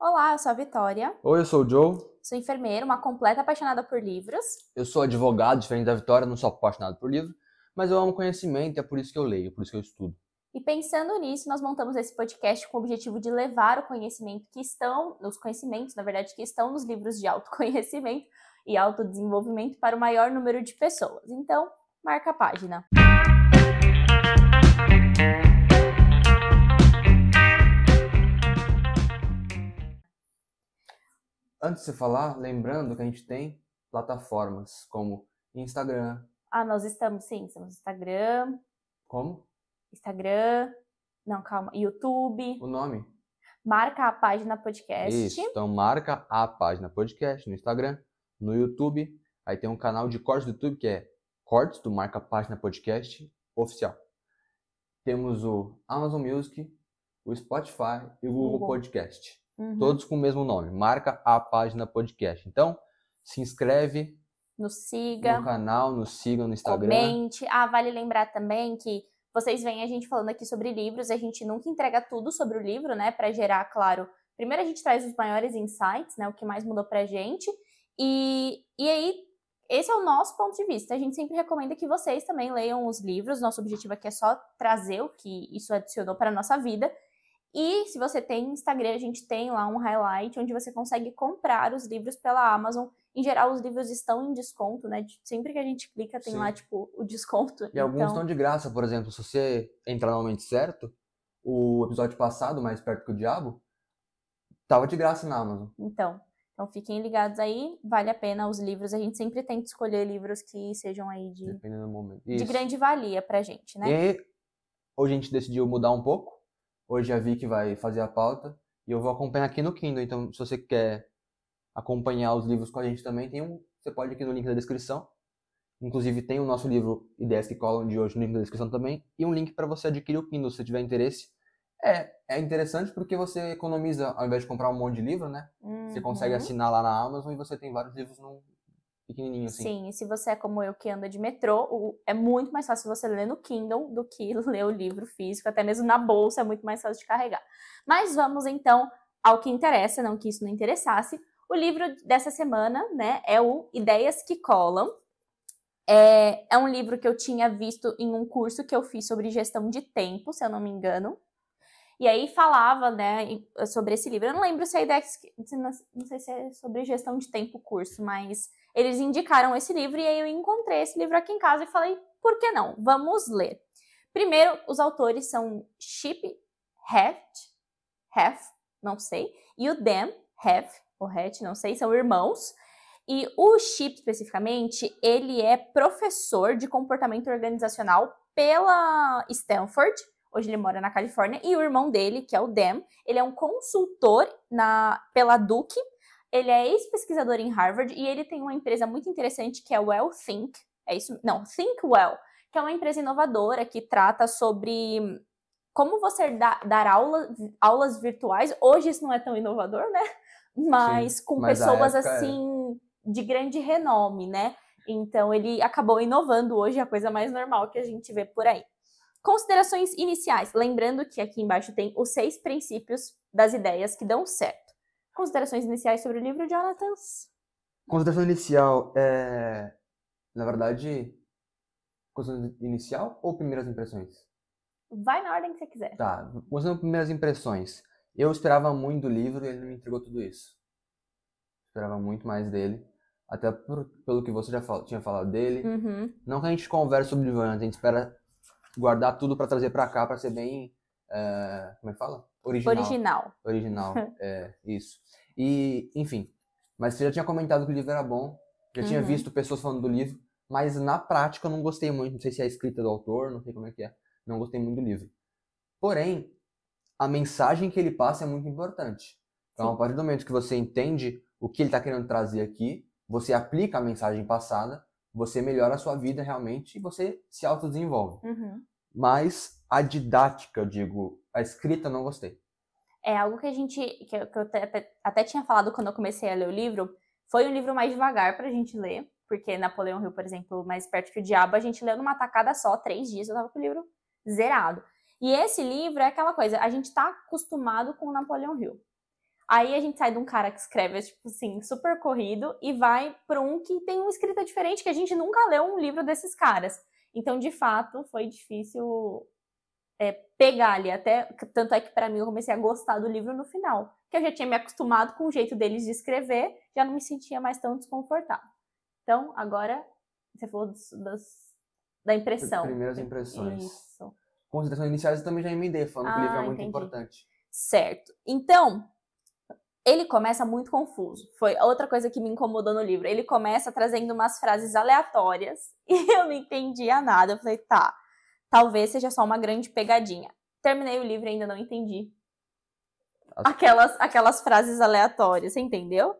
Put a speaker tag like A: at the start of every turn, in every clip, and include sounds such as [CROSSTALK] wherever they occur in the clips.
A: Olá, eu sou a Vitória.
B: Oi, eu sou o Joe.
A: Sou enfermeira, uma completa apaixonada por livros.
B: Eu sou advogado, diferente da Vitória, não sou apaixonado por livro, mas eu amo conhecimento, é por isso que eu leio, por isso que eu estudo.
A: E pensando nisso, nós montamos esse podcast com o objetivo de levar o conhecimento que estão, os conhecimentos, na verdade, que estão nos livros de autoconhecimento e autodesenvolvimento para o maior número de pessoas. Então, marca a página. Música
B: Antes de falar, lembrando que a gente tem plataformas como Instagram.
A: Ah, nós estamos, sim, estamos Instagram. Como? Instagram. Não, calma, YouTube. O nome? Marca a página podcast. Isso, então
B: marca a página podcast no Instagram, no YouTube. Aí tem um canal de cortes do YouTube que é Cortes do Marca Página Podcast Oficial. Temos o Amazon Music, o Spotify e o Google, Google. Podcast uhum. todos com o mesmo nome. Marca a página podcast. Então, se inscreve. Nos siga. No canal, nos siga no Instagram. Comente.
A: Ah, vale lembrar também que vocês veem a gente falando aqui sobre livros, a gente nunca entrega tudo sobre o livro, né? Para gerar, claro. Primeiro a gente traz os maiores insights, né? O que mais mudou pra gente. E, e aí, esse é o nosso ponto de vista. A gente sempre recomenda que vocês também leiam os livros. Nosso objetivo aqui é só trazer o que isso adicionou para a nossa vida. E se você tem Instagram, a gente tem lá um highlight onde você consegue comprar os livros pela Amazon. Em geral, os livros estão em desconto, né? Tipo, sempre que a gente clica, tem Sim. lá, tipo, o desconto. E então... alguns estão de
B: graça, por exemplo, se você entrar no Momento Certo, o episódio passado, Mais Perto que o Diabo, tava de graça na Amazon.
A: Então, então fiquem ligados aí, vale a pena os livros. A gente sempre tenta escolher livros que sejam aí de, de grande valia pra gente, né?
B: E hoje a gente decidiu mudar um pouco. Hoje a Vicky vai fazer a pauta e eu vou acompanhar aqui no Kindle. Então, se você quer acompanhar os livros com a gente também, tem um, você pode ir aqui no link da descrição. Inclusive tem o nosso livro Ideias que Colam de hoje no link da descrição também e um link para você adquirir o Kindle se tiver interesse. É, é interessante porque você economiza, ao invés de comprar um monte de livro, né? Uhum. Você consegue assinar lá na Amazon e você tem vários livros num pequenininho assim. Sim,
A: e se você é como eu que anda de metrô, o, é muito mais fácil você ler no Kindle do que [LAUGHS] ler o livro físico, até mesmo na bolsa é muito mais fácil de carregar. Mas vamos então ao que interessa, não que isso não interessasse. O livro dessa semana, né, é o Ideias que Colam. É, é um livro que eu tinha visto em um curso que eu fiz sobre gestão de tempo, se eu não me engano. E aí falava, né, sobre esse livro. Eu não lembro se é Ideias que... Não sei se é sobre gestão de tempo curso, mas eles indicaram esse livro e aí eu encontrei esse livro aqui em casa e falei, por que não? Vamos ler. Primeiro, os autores são Chip Heft, Hef, não sei, e o Dan Hef, ou Het, não sei, são irmãos. E o Chip, especificamente, ele é professor de comportamento organizacional pela Stanford. Hoje ele mora na Califórnia. E o irmão dele, que é o Dan, ele é um consultor na, pela Duke ele é ex-pesquisador em Harvard e ele tem uma empresa muito interessante que é Well Think. É isso? Não, Think Well, que é uma empresa inovadora que trata sobre como você dá, dar aulas, aulas virtuais. Hoje isso não é tão inovador, né? Mas Sim, com mas pessoas é assim de grande renome, né? Então ele acabou inovando hoje, é a coisa mais normal que a gente vê por aí. Considerações iniciais. Lembrando que aqui embaixo tem os seis princípios das ideias que dão certo. Considerações iniciais sobre o livro, Jonathan?
B: Consideração inicial é. Na verdade. Consideração inicial ou primeiras impressões?
A: Vai na ordem que você quiser.
B: Tá, começando primeiras impressões. Eu esperava muito do livro e ele não me entregou tudo isso. Esperava muito mais dele. Até por, pelo que você já fal tinha falado dele. Uhum. Não que a gente converse sobre o livro, a gente espera guardar tudo para trazer para cá, para ser bem. É, como é que fala? Original. Original. Original, [LAUGHS] é, isso. E, enfim, mas você já tinha comentado que o livro era bom, já uhum. tinha visto pessoas falando do livro, mas na prática eu não gostei muito, não sei se é a escrita do autor, não sei como é que é, não gostei muito do livro. Porém, a mensagem que ele passa é muito importante. Então, Sim. a partir do momento que você entende o que ele está querendo trazer aqui, você aplica a mensagem passada, você melhora a sua vida realmente e você se autodesenvolve. Uhum. Mas a didática, eu digo, a escrita, não gostei.
A: É algo que a gente, que eu, que eu até, até, tinha falado quando eu comecei a ler o livro, foi um livro mais devagar para a gente ler, porque Napoleão Hill, por exemplo, Mais Perto que o Diabo, a gente leu numa tacada só, três dias, eu tava com o livro zerado. E esse livro é aquela coisa, a gente tá acostumado com Napoleão Hill. Aí a gente sai de um cara que escreve, tipo assim, super corrido e vai para um que tem uma escrita diferente, que a gente nunca leu um livro desses caras. Então, de fato, foi difícil é, pegar ali. Até, tanto é que para mim eu comecei a gostar do livro no final, que eu já tinha me acostumado com o jeito deles de escrever, já não me sentia mais tão desconfortável. Então, agora, você falou dos, da impressão. Primeiras impressões. Isso.
B: Considerações iniciais eu também já emendei, falando ah, que o livro é ah, muito entendi. importante.
A: Certo. Então, ele começa muito confuso. Foi outra coisa que me incomodou no livro. Ele começa trazendo umas frases aleatórias [LAUGHS] e eu não entendia nada. Eu falei, tá, Talvez seja só uma grande pegadinha. Terminei o livro e ainda não entendi. Aquelas, aquelas frases aleatórias, você entendeu?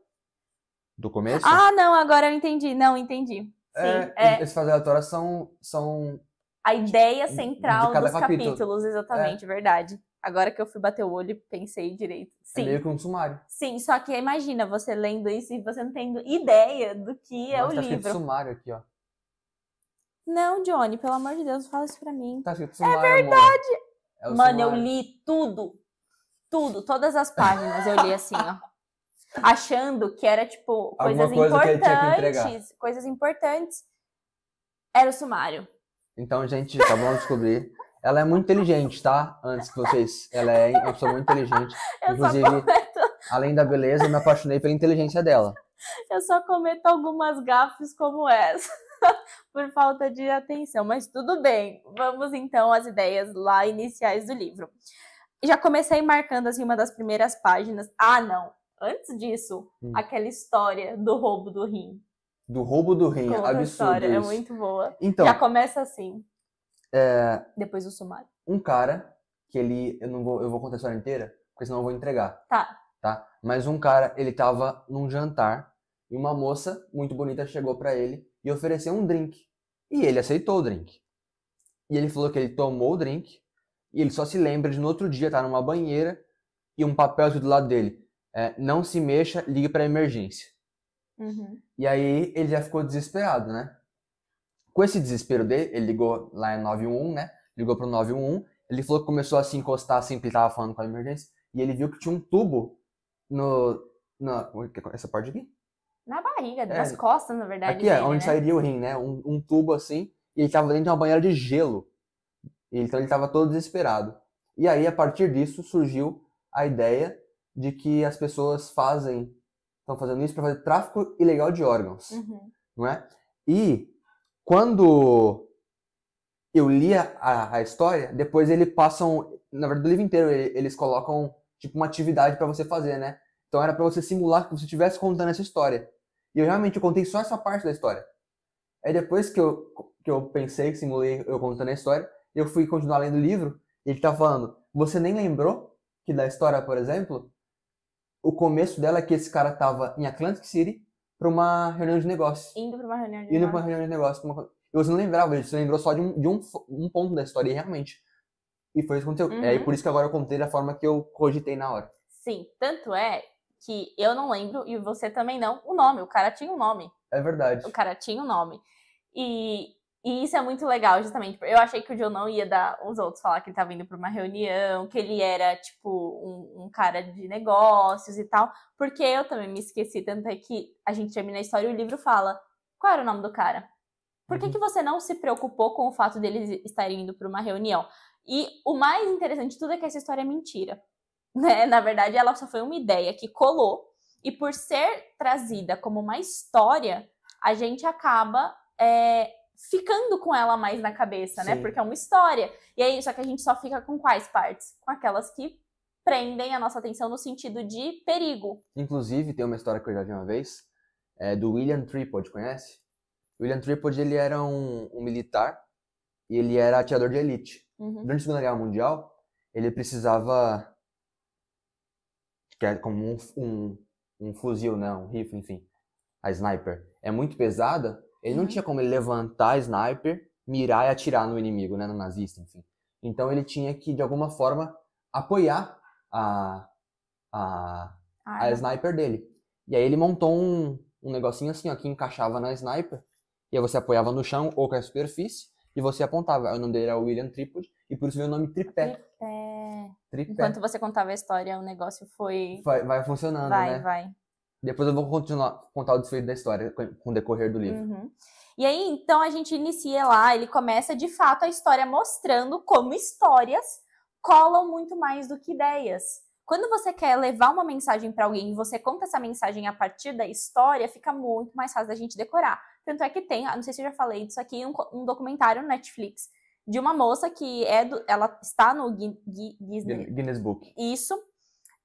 B: Do começo? Ah,
A: não, agora eu entendi. Não, entendi. É, Sim, é, é. frases
B: aleatórias são, são.
A: A ideia central dos capítulo. capítulos, exatamente, é. verdade. Agora que eu fui bater o olho e pensei direito. É Sim. É meio que um sumário. Sim, só que imagina você lendo isso e você não tendo ideia do que é o tá livro.
B: sumário aqui, ó.
A: Não, Johnny, pelo amor de Deus, fala isso pra mim. Tá escrito Sumar, É verdade! É Mano, eu li tudo. Tudo, todas as páginas eu li assim, ó. Achando que era, tipo, coisas coisa importantes. coisas importantes. Era o sumário.
B: Então, gente, tá de descobrir. Ela é muito inteligente, tá? Antes que vocês. Ela é uma pessoa muito inteligente. [LAUGHS] Eu Inclusive, além da beleza, eu me apaixonei pela inteligência dela.
A: Eu só cometo algumas gafes como essa. [LAUGHS] por falta de atenção, mas tudo bem. Vamos então às ideias lá iniciais do livro. Já comecei marcando assim uma das primeiras páginas. Ah, não. Antes disso, hum. aquela história do roubo do rim.
B: Do roubo do rim, Conta absurdo. História, é isso. É muito boa. Então, já
A: começa assim. É... Depois do sumário.
B: Um cara que ele, eu não vou, eu vou contar a história inteira, porque senão eu vou entregar. Tá. Tá. Mas um cara, ele tava num jantar e uma moça muito bonita chegou para ele e ofereceu um drink. E ele aceitou o drink. E ele falou que ele tomou o drink e ele só se lembra de no outro dia estar tá numa banheira e um papel do lado dele. É, não se mexa, ligue para emergência. Uhum. E aí ele já ficou desesperado, né? Com esse desespero dele, ele ligou lá em 911, né? Ligou para o 911. Ele falou que começou a se encostar assim, porque ele estava falando com a emergência. E ele viu que tinha um tubo no. Na, essa parte aqui?
A: Na barriga, é, nas costas, na verdade. Aqui é, dele, é onde né? sairia o
B: rim, né? Um, um, tubo assim, e ele tava dentro de uma banheira de gelo. Então ele tava todo desesperado. E aí, a partir disso, surgiu a ideia de que as pessoas fazem, estão fazendo isso para fazer tráfico ilegal de órgãos, uhum. não é? E quando eu li a, a história, depois eles passam, na verdade, o livro inteiro eles colocam tipo uma atividade para você fazer, né? Então era para você simular que você estivesse contando essa história. E eu realmente contei só essa parte da história. Aí depois que eu, que eu pensei, que simulei eu contando a história, eu fui continuar lendo o livro, e ele tá falando, você nem lembrou que da história, por exemplo, o começo dela é que esse cara tava em Atlantic City pra uma reunião de negócios.
A: Indo pra uma reunião de Indo negócios. pra uma
B: reunião de negócios. Uma... E você não lembrava disso, você lembrou só de um, de um, um ponto da história, e realmente. E foi isso que aconteceu. Uhum. É e uhum. por isso que agora eu contei da forma que eu cogitei na hora.
A: Sim, tanto é que eu não lembro e você também não, o nome. O cara tinha um nome.
B: É verdade. O cara
A: tinha um nome. E, e isso é muito legal, justamente. Eu achei que o John não ia dar os outros falar que ele estava indo para uma reunião, que ele era, tipo, um, um, cara de negócios e tal. Porque eu também me esqueci, tanto é que a gente termina a história e o livro fala qual era o nome do cara. Por que, uhum. que você não se preocupou com o fato deles estarem indo para uma reunião? E o mais interessante de tudo é que essa história é mentira né? [LAUGHS] Na verdade, ela só foi uma ideia que colou e por ser trazida como uma história, a gente acaba é, ficando com ela mais na cabeça, né? Sim. né? Porque é uma história. E aí, só que a gente só fica com quais partes? Com aquelas que prendem a nossa atenção no sentido de perigo.
B: Inclusive, tem uma história que eu já vi uma vez, é do William Tripod, conhece? William Tripod, ele era um, um militar e ele era atirador de elite. Uhum. Durante a Segunda Guerra Mundial, ele precisava que é como um, um, um fuzil, né? Um rifle, enfim. A sniper. É muito pesada. Ele não uhum. tinha como ele levantar a sniper, mirar e atirar no inimigo, né? No nazista, enfim. Então ele tinha que, de alguma forma, apoiar a, a, a sniper dele. E aí ele montou um, um negocinho assim, ó, que encaixava na sniper. E aí você apoiava no chão ou com a superfície e você apontava. O nome dele era William Tripod, e por isso veio o nome tripé.
A: Tripé. Enquanto você contava a história, o negócio foi.
B: Vai, vai funcionando, vai, né? Vai, vai. Depois eu vou continuar contar o desfecho da história com o decorrer do livro. Uhum.
A: E aí, então, a gente inicia lá, ele começa de fato a história mostrando como histórias colam muito mais do que ideias. Quando você quer levar uma mensagem para alguém e você conta essa mensagem a partir da história, fica muito mais fácil da gente decorar. Tanto é que tem, ah, não sei se eu já falei disso aqui, um, um documentário no Netflix de uma moça que é do, ela está no Guinness, Guinness Book. Isso.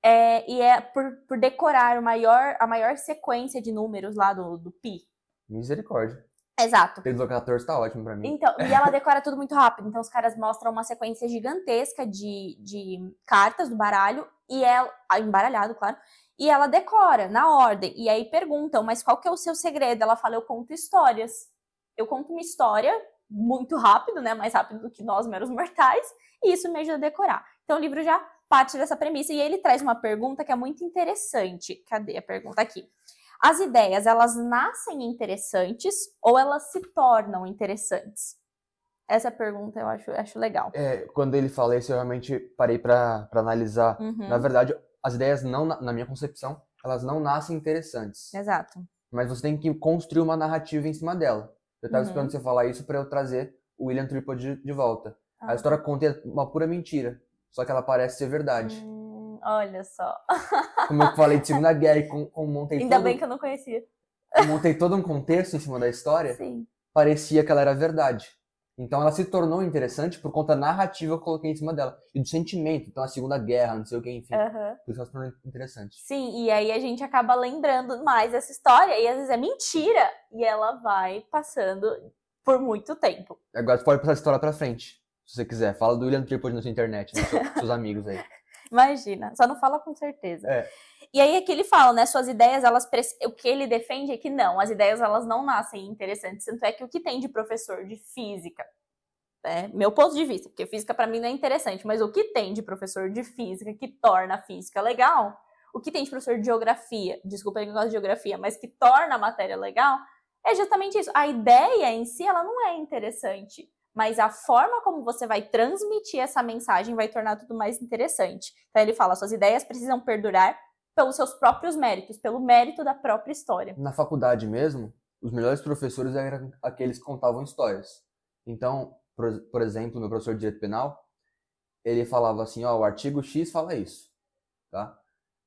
A: É, e é por, por decorar maior, a maior sequência de números lá do, do pi.
B: Misericórdia. Exato. Pelo 14 tá ótimo pra mim. Então, e ela
A: decora tudo muito rápido. Então, os caras mostram uma sequência gigantesca de, de cartas do baralho, e ela. Ah, embaralhado, claro. E ela decora na ordem. E aí perguntam, mas qual que é o seu segredo? Ela fala, eu conto histórias. Eu conto uma história muito rápido, né? Mais rápido do que nós, meros mortais, e isso me ajuda a decorar. Então o livro já parte dessa premissa e ele traz uma pergunta que é muito interessante. Cadê a pergunta aqui? As ideias, elas nascem interessantes ou elas se tornam interessantes? Essa pergunta eu acho, acho legal. É,
B: quando ele fala isso, eu realmente parei para analisar. Uhum. Na verdade, as ideias, não na minha concepção, elas não nascem interessantes. Exato. Mas você tem que construir uma narrativa em cima dela. Eu tava uhum. esperando você falar isso para eu trazer o William Tripod de, de volta. Ah. A história contém uma pura mentira, só que ela parece ser verdade.
A: Hum, olha só. [LAUGHS] Como eu
B: falei de Segunda Guerra e com, com montei Ainda todo, bem que eu não conhecia. montei todo um contexto em cima da história. Sim. Parecia que ela era verdade. Então ela se tornou interessante por conta da narrativa que eu coloquei em cima dela. E do sentimento. Então a Segunda Guerra, não sei o que, enfim. Uhum. Por isso ela se tornou interessante.
A: Sim, e aí a gente acaba lembrando mais essa história. E às vezes é mentira. E ela vai passando por muito tempo.
B: Agora você pode passar a história pra frente. Se você quiser. Fala do William Tripod na sua internet, né? [LAUGHS] seus amigos aí.
A: Imagina. Só não fala com certeza. É. E aí é que ele fala, né? Suas ideias, elas o que ele defende é que não, as ideias elas não nascem interessantes. Tanto é que o que tem de professor de física, né? meu ponto de vista, porque física para mim não é interessante, mas o que tem de professor de física que torna a física legal, o que tem de professor de geografia, desculpa eu não gosto de geografia, mas que torna a matéria legal, é justamente isso. A ideia em si, ela não é interessante mas a forma como você vai transmitir essa mensagem vai tornar tudo mais interessante. Então ele fala: suas ideias precisam perdurar pelos seus próprios méritos, pelo mérito da própria história. Na
B: faculdade mesmo, os melhores professores eram aqueles que contavam histórias. Então, por, por exemplo, meu professor de direito penal, ele falava assim, ó, o artigo X fala isso, tá?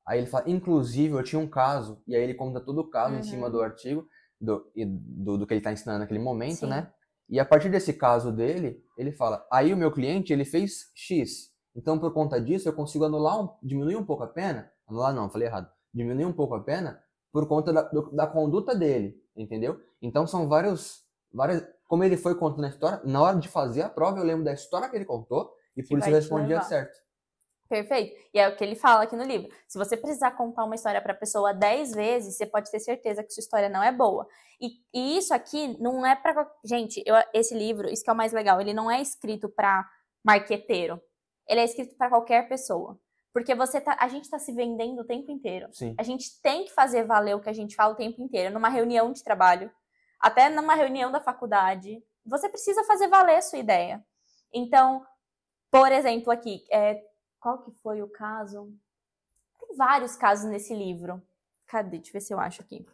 B: Aí ele fala, inclusive, eu tinha um caso, e aí ele conta todo o caso uhum. em cima uhum. do artigo, do, do, do que ele está ensinando naquele momento, Sim. né? E a partir desse caso dele, ele fala, aí o meu cliente, ele fez X, então por conta disso eu consigo anular, um, diminuir um pouco a pena, Anular ah, não, falei errado. Diminuir um pouco a pena por conta da, do, da conduta dele, entendeu? Então são vários, vários como ele foi contando a história, na hora de fazer a prova eu lembro da história que ele contou e por isso eu respondia certo.
A: Perfeito. E é o que ele fala aqui no livro. Se você precisar contar uma história para a pessoa dez vezes, você pode ter certeza que sua história não é boa. E, e isso aqui não é para. Gente, eu, esse livro, isso que é o mais legal, ele não é escrito para marqueteiro. Ele é escrito para qualquer pessoa. Porque você tá, a gente está se vendendo o tempo inteiro. Sim. A gente tem que fazer valer o que a gente fala o tempo inteiro, numa reunião de trabalho, até numa reunião da faculdade. Você precisa fazer valer a sua ideia. Então, por exemplo, aqui, é, qual que foi o caso? Tem vários casos nesse livro. Cadê? Deixa eu ver se eu acho aqui.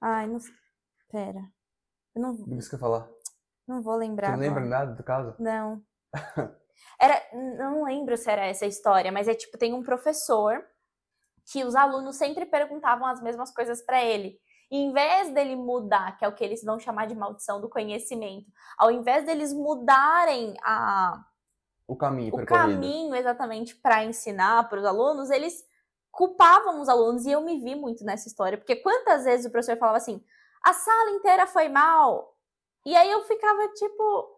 A: Ai, não. Pera. Eu não. Isso que eu falar. Não vou lembrar. Você não agora. lembra nada
B: do caso? Não.
A: [LAUGHS] Era, não lembro se era essa história, mas é tipo, tem um professor que os alunos sempre perguntavam as mesmas coisas para ele. E em vez dele mudar, que é o que eles vão chamar de maldição do conhecimento, ao invés deles mudarem a
B: o caminho, o caminho
A: exatamente para ensinar para os alunos, eles culpavam os alunos e eu me vi muito nessa história, porque quantas vezes o professor falava assim: "A sala inteira foi mal". E aí eu ficava tipo,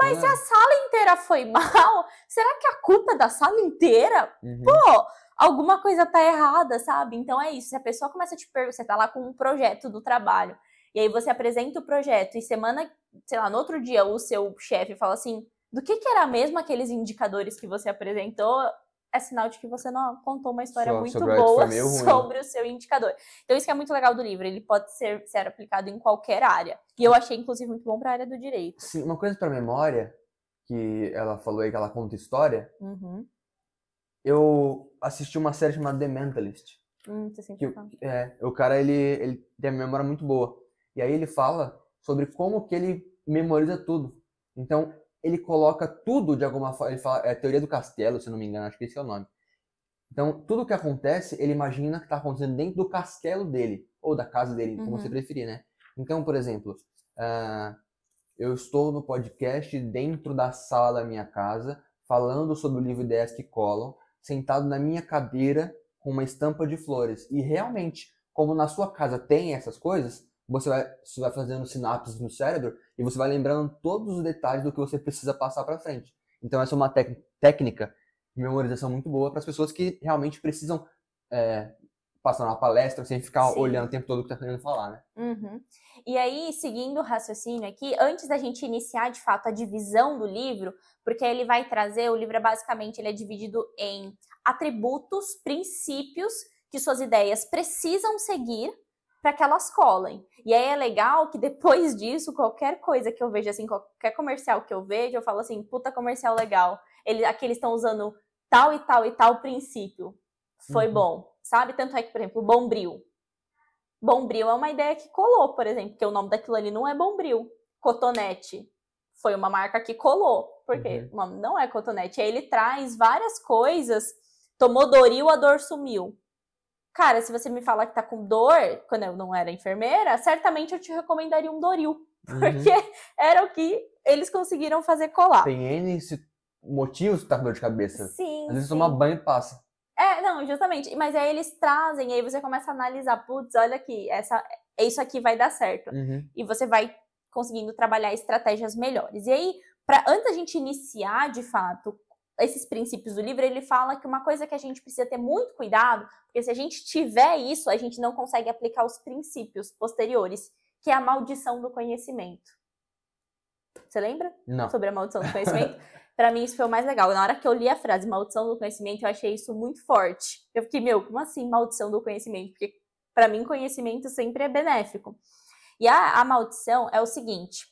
A: mas é... se a sala inteira foi [LAUGHS] mal, será que a culpa é da sala inteira?
B: Uhum. Pô,
A: alguma coisa tá errada, sabe? Então é isso. Se a pessoa começa a te perguntar, você tá lá com um projeto do trabalho, e aí você apresenta o projeto, e semana, sei lá, no outro dia o seu chefe fala assim: do que, que era mesmo aqueles indicadores que você apresentou? é sinal de que você não contou uma história so, muito boa sobre o seu indicador. Então, isso que é muito legal do livro, ele pode ser, ser aplicado em qualquer área. E eu achei, inclusive, muito bom para a área do direito.
B: Sim, uma coisa para memória, que ela falou aí que ela conta história, uhum. eu assisti uma série chamada The Mentalist. Hum, que, é, o cara, ele, ele tem uma memória muito boa. E aí ele fala sobre como que ele memoriza tudo. Então, ele coloca tudo de alguma forma. Ele fala, é a teoria do castelo, se não me engano, acho que esse é o nome. Então, tudo que acontece, ele imagina que está acontecendo dentro do castelo dele, ou da casa dele, como você uhum. preferir, né? Então, por exemplo, uh, eu estou no podcast dentro da sala da minha casa, falando sobre o livro Ideias que Colam, sentado na minha cadeira com uma estampa de flores. E realmente, como na sua casa tem essas coisas, você vai, você vai fazendo sinapses no cérebro e você vai lembrando todos os detalhes do que você precisa passar para frente. Então, essa é uma técnica de memorização muito boa para as pessoas que realmente precisam é, passar uma palestra sem ficar Sim. olhando o tempo todo o que está querendo falar, né?
A: Uhum. E aí, seguindo o raciocínio aqui, antes da gente iniciar de fato a divisão do livro, porque ele vai trazer, o livro é basicamente ele é dividido em atributos, princípios que suas ideias precisam seguir para que elas colem. E aí é legal que depois [LAUGHS] disso, qualquer coisa que eu vejo, assim, qualquer comercial que eu vejo, eu falo assim, puta comercial legal. Ele, aqui eles estão usando tal e tal e tal princípio. Foi uhum. bom. Sabe? Tanto é que, por exemplo, Bombril. Bombril é uma ideia que colou, por exemplo, porque o nome daquilo ali não é Bombril. Cotonete foi uma marca que colou, porque uhum. não é cotonete. Aí ele traz várias coisas, tomou Doril, a dor sumiu. Cara, se você me falar que tá com dor, quando eu não era enfermeira, certamente eu te recomendaria um Doril. Uhum. Porque uhum. [LAUGHS] era o que eles conseguiram fazer colar. Tem
B: N motivos pra tá com dor de cabeça. Sim. Às vezes toma banho e passa.
A: É, não, justamente. Mas aí eles trazem, aí você começa a analisar, putz, olha aqui, essa, isso aqui vai dar certo. Uhum. E você vai conseguindo trabalhar estratégias melhores. E aí, para antes da gente iniciar de fato esses princípios do livro, ele fala que uma coisa que a gente precisa ter muito cuidado, porque se a gente tiver isso, a gente não consegue aplicar os princípios posteriores, que é a maldição do conhecimento. Você lembra? Não. Sobre a maldição do conhecimento? [LAUGHS] para mim isso foi o mais legal. Na hora que eu li a frase maldição do conhecimento, eu achei isso muito forte. Eu fiquei, meu, como assim maldição do conhecimento? Porque para mim conhecimento sempre é benéfico. E a, a maldição é o seguinte,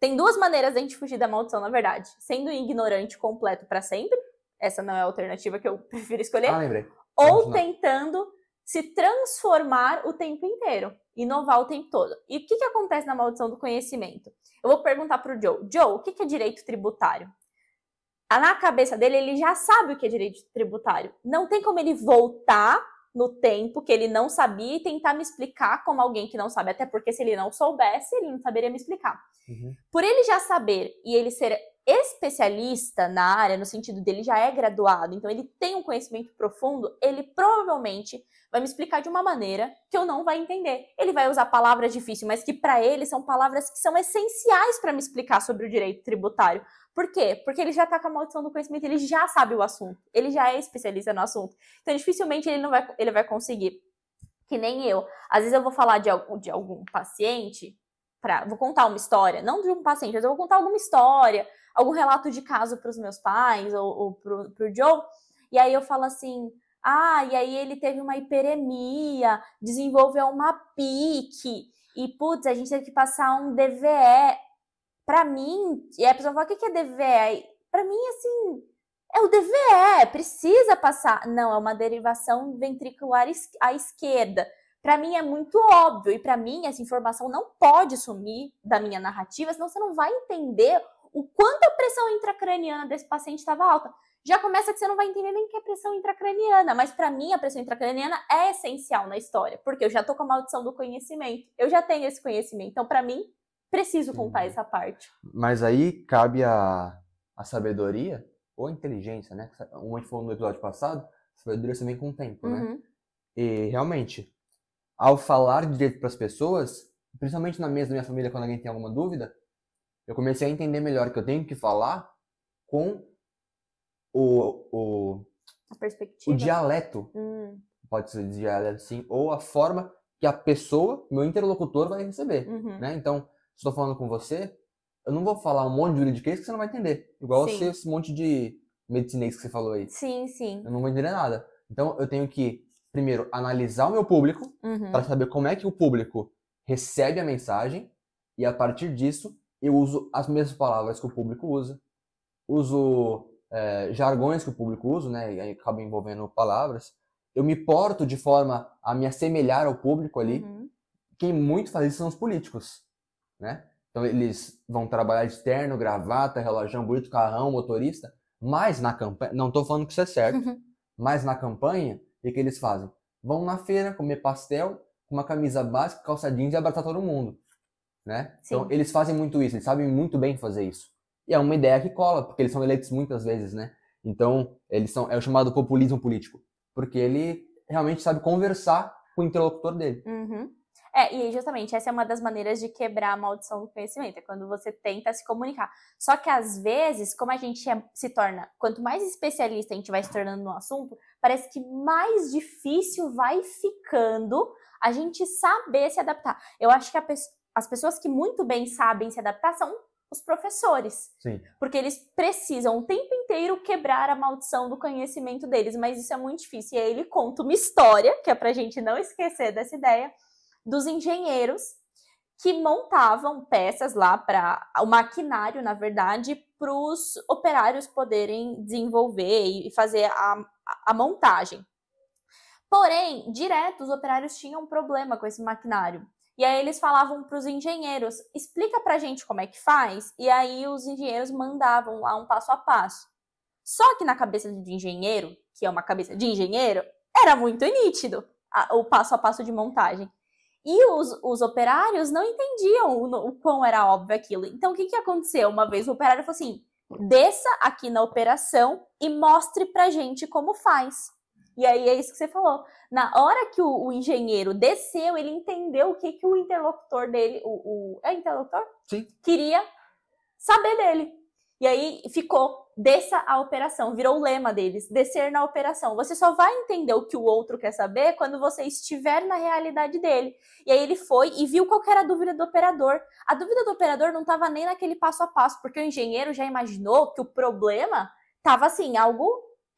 A: tem duas maneiras de a gente fugir da maldição, na verdade. Sendo ignorante completo para sempre, essa não é a alternativa que eu [LAUGHS] prefiro escolher. Ah, lembrei. Ou tentando se transformar o tempo inteiro, inovar o tempo todo. E o que, que acontece na maldição do conhecimento? Eu vou perguntar para o Joe. Joe, o que, que é direito tributário? Ah, na cabeça dele, ele já sabe o que é direito tributário. Não tem como ele voltar no tempo que ele não sabia e tentar me explicar como alguém que não sabe, até porque se ele não soubesse, ele não saberia me explicar. Uhum. Por ele já saber e ele ser especialista na área, no sentido dele já é graduado, então ele tem um conhecimento profundo, ele provavelmente vai me explicar de uma maneira que eu não vai entender. Ele vai usar palavras difíceis, mas que para ele são palavras que são essenciais para me explicar sobre o direito tributário. Por quê? Porque ele já está com a maldição do conhecimento, ele já sabe o assunto, ele já é especialista no assunto. Então dificilmente ele não vai ele vai conseguir. Que nem eu. Às vezes eu vou falar de, de algum paciente para vou contar uma história, não de um paciente, mas eu vou contar alguma história, algum relato de caso para os meus pais ou, ou para o Joe. E aí eu falo assim: ah, e aí ele teve uma hiperemia, desenvolveu uma pique, e putz, a gente teve que passar um DVE. Para mim, e a pessoa fala: o que, que é DVE? Para mim, assim, é o DVE, precisa passar. Não, é uma derivação ventricular à esquerda. Para mim é muito óbvio e para mim essa informação não pode sumir da minha narrativa, senão você não vai entender o quanto a pressão intracraniana desse paciente estava alta. Já começa que você não vai entender nem que é pressão intracraniana, mas para mim a pressão intracraniana é essencial na história, porque eu já tô com a maldição do conhecimento. Eu já tenho esse conhecimento, então para mim preciso contar essa parte.
B: Mas aí cabe a, a sabedoria ou a inteligência, né? Uma que falou no episódio passado, sabedoria também com o tempo, né? uhum. né? E realmente, ao falar direito para as pessoas, principalmente na mesa da minha família, quando alguém tem alguma dúvida, eu comecei a entender melhor que eu tenho que falar com o, o, o dialeto, hum. pode ser dialeto sim, ou a forma que a pessoa, meu interlocutor, vai receber. Uhum. Né? Então, se estou falando com você, eu não vou falar um monte de juridiquês é que você não vai entender. Igual você, esse monte de medicinês que você falou aí.
A: Sim, sim. Eu
B: não vou entender nada. Então, eu tenho que primeiro, analisar o meu público, uhum. para saber como é que o público recebe a mensagem, e a partir disso, eu uso as mesmas palavras que o público usa, uso é, jargões que o público usa, né, e acaba envolvendo palavras. Eu me porto de forma a me assemelhar ao público ali. Uhum. Quem muito faz isso são os políticos, né? Então eles vão trabalhar de terno, gravata, relógio bonito, carrão, motorista, mas na campanha, não estou falando que isso é certo, uhum. mas na campanha e o que eles fazem? Vão na feira comer pastel com uma camisa básica, calça jeans e abraçar todo mundo. Né? Então, eles fazem muito isso, eles sabem muito bem fazer isso. E é uma ideia que cola, porque eles são eleitos muitas vezes, né? Então, eles são, é o chamado populismo político, porque ele realmente sabe conversar com o interlocutor dele.
A: Uhum. É, e justamente essa é uma das maneiras de quebrar a maldição do conhecimento, é quando você tenta se comunicar. Só que às vezes, como a gente é, se torna, quanto mais especialista a gente vai se tornando no assunto, parece que mais difícil vai ficando a gente saber se adaptar. Eu acho que as pessoas que muito bem sabem se adaptar são os professores. Sim. Porque eles precisam o tempo inteiro quebrar a maldição do conhecimento deles, mas isso é muito difícil. E aí ele conta uma história, que é pra gente não esquecer dessa ideia, dos engenheiros que montavam peças lá para o maquinário, na verdade, para os operários poderem desenvolver e fazer a, a montagem. Porém, direto os operários tinham um problema com esse maquinário. E aí eles falavam para os engenheiros: explica para a gente como é que faz. E aí os engenheiros mandavam lá um passo a passo. Só que na cabeça de engenheiro, que é uma cabeça de engenheiro, era muito nítido o passo a passo de montagem. E os, os operários não entendiam o, o quão era óbvio aquilo. Então, o que, que aconteceu? Uma vez o operário falou assim: desça aqui na operação e mostre pra gente como faz. E aí é isso que você falou. Na hora que o, o engenheiro desceu, ele entendeu o que, que o interlocutor dele, o, o é interlocutor? Sim. Queria saber dele. E aí ficou desça a operação, virou o lema deles, descer na operação. Você só vai entender o que o outro quer saber quando você estiver na realidade dele. E aí ele foi e viu qual era a dúvida do operador. A dúvida do operador não estava nem naquele passo a passo, porque o engenheiro já imaginou que o problema estava assim, algo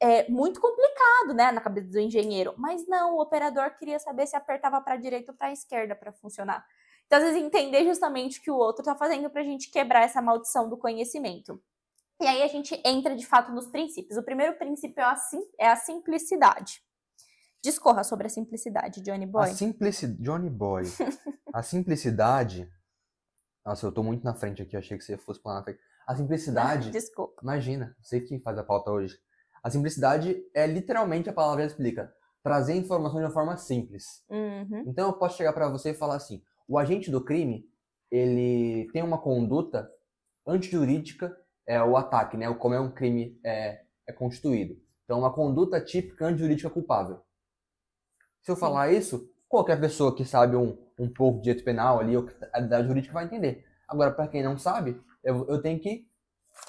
A: é, muito complicado, né, na cabeça do engenheiro. Mas não, o operador queria saber se apertava para a direita ou para a esquerda para funcionar. Então, às vezes, entender justamente o que o outro está fazendo para a gente quebrar essa maldição do conhecimento. E aí a gente entra de fato nos princípios. O primeiro princípio é a, sim, é a simplicidade. Discorra sobre a simplicidade, Johnny Boy. A
B: simplicidade. Johnny Boy. [LAUGHS] a simplicidade. Nossa, eu tô muito na frente aqui, achei que você fosse planar A simplicidade. Desculpa. Imagina, você que faz a pauta hoje. A simplicidade é literalmente a palavra explica. Trazer informação de uma forma simples. Uhum. Então eu posso chegar para você e falar assim: o agente do crime, ele tem uma conduta antijurídica é, o ataque, né? Como é um crime é, é constituído. Então, uma conduta típica antijurídica é culpável. Se eu Sim. falar isso, qualquer pessoa que sabe um, um pouco de direito penal ali, ou tá, da jurídica, vai entender. Agora, para quem não sabe, eu, eu tenho que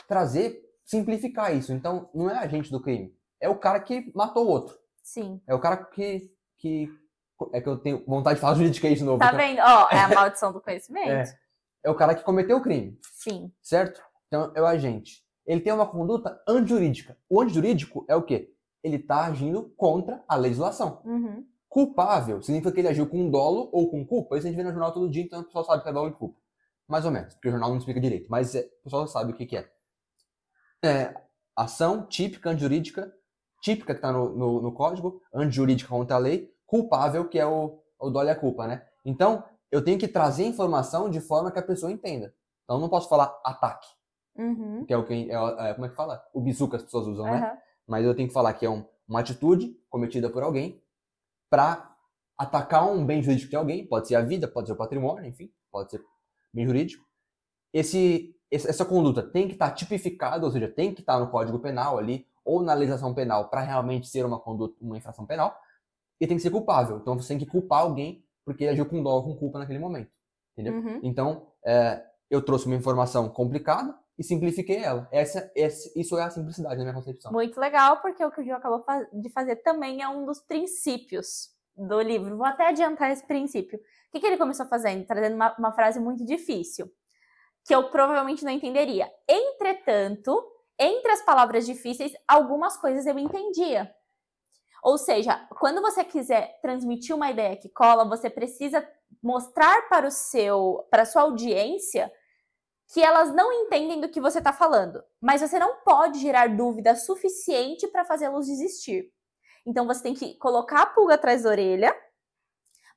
B: trazer, simplificar isso. Então, não é a gente do crime, é o cara que matou o outro. Sim. É o cara que. que é que eu tenho vontade de falar [LAUGHS] jurídica aí de novo. Tá então. vendo? Ó, oh, é a
A: maldição do conhecimento. é.
B: é o cara que cometeu o crime. Sim. Certo? Então, é o agente. Ele tem uma conduta antijurídica. O antijurídico é o quê? Ele está agindo contra a legislação. Uhum. Culpável significa que ele agiu com dolo ou com culpa. Isso a gente vê no jornal todo dia, então o pessoal sabe que é dolo e culpa. Mais ou menos, porque o jornal não explica direito. Mas é, o pessoal sabe o que, que é. é. Ação típica antijurídica, típica que está no, no, no código, antijurídica contra a lei, culpável, que é o, o dolo e a culpa, né? Então, eu tenho que trazer informação de forma que a pessoa entenda. Então, eu não posso falar ataque. Uhum. Que é o que. É, é, como é que fala? O bizu que as pessoas usam, uhum. né? Mas eu tenho que falar que é um, uma atitude cometida por alguém para atacar um bem jurídico de alguém, pode ser a vida, pode ser o patrimônio, enfim, pode ser bem jurídico. Esse, essa conduta tem que estar tá tipificada, ou seja, tem que estar tá no Código Penal ali, ou na legislação penal, para realmente ser uma, conduta, uma infração penal, e tem que ser culpável. Então você tem que culpar alguém porque ele agiu com dó ou com culpa naquele momento. Entendeu? Uhum. Então, é, eu trouxe uma informação complicada, e simplifiquei ela. Essa, essa, isso é a simplicidade na minha concepção. Muito
A: legal, porque o que o Gil acabou de fazer também é um dos princípios do livro. Vou até adiantar esse princípio. O que, que ele começou fazendo? Trazendo uma, uma frase muito difícil, que eu provavelmente não entenderia. Entretanto, entre as palavras difíceis, algumas coisas eu entendia. Ou seja, quando você quiser transmitir uma ideia que cola, você precisa mostrar para o seu, para a sua audiência que elas não entendem do que você está falando, mas você não pode gerar dúvida suficiente para fazê-los desistir. Então você tem que colocar a pulga atrás da orelha,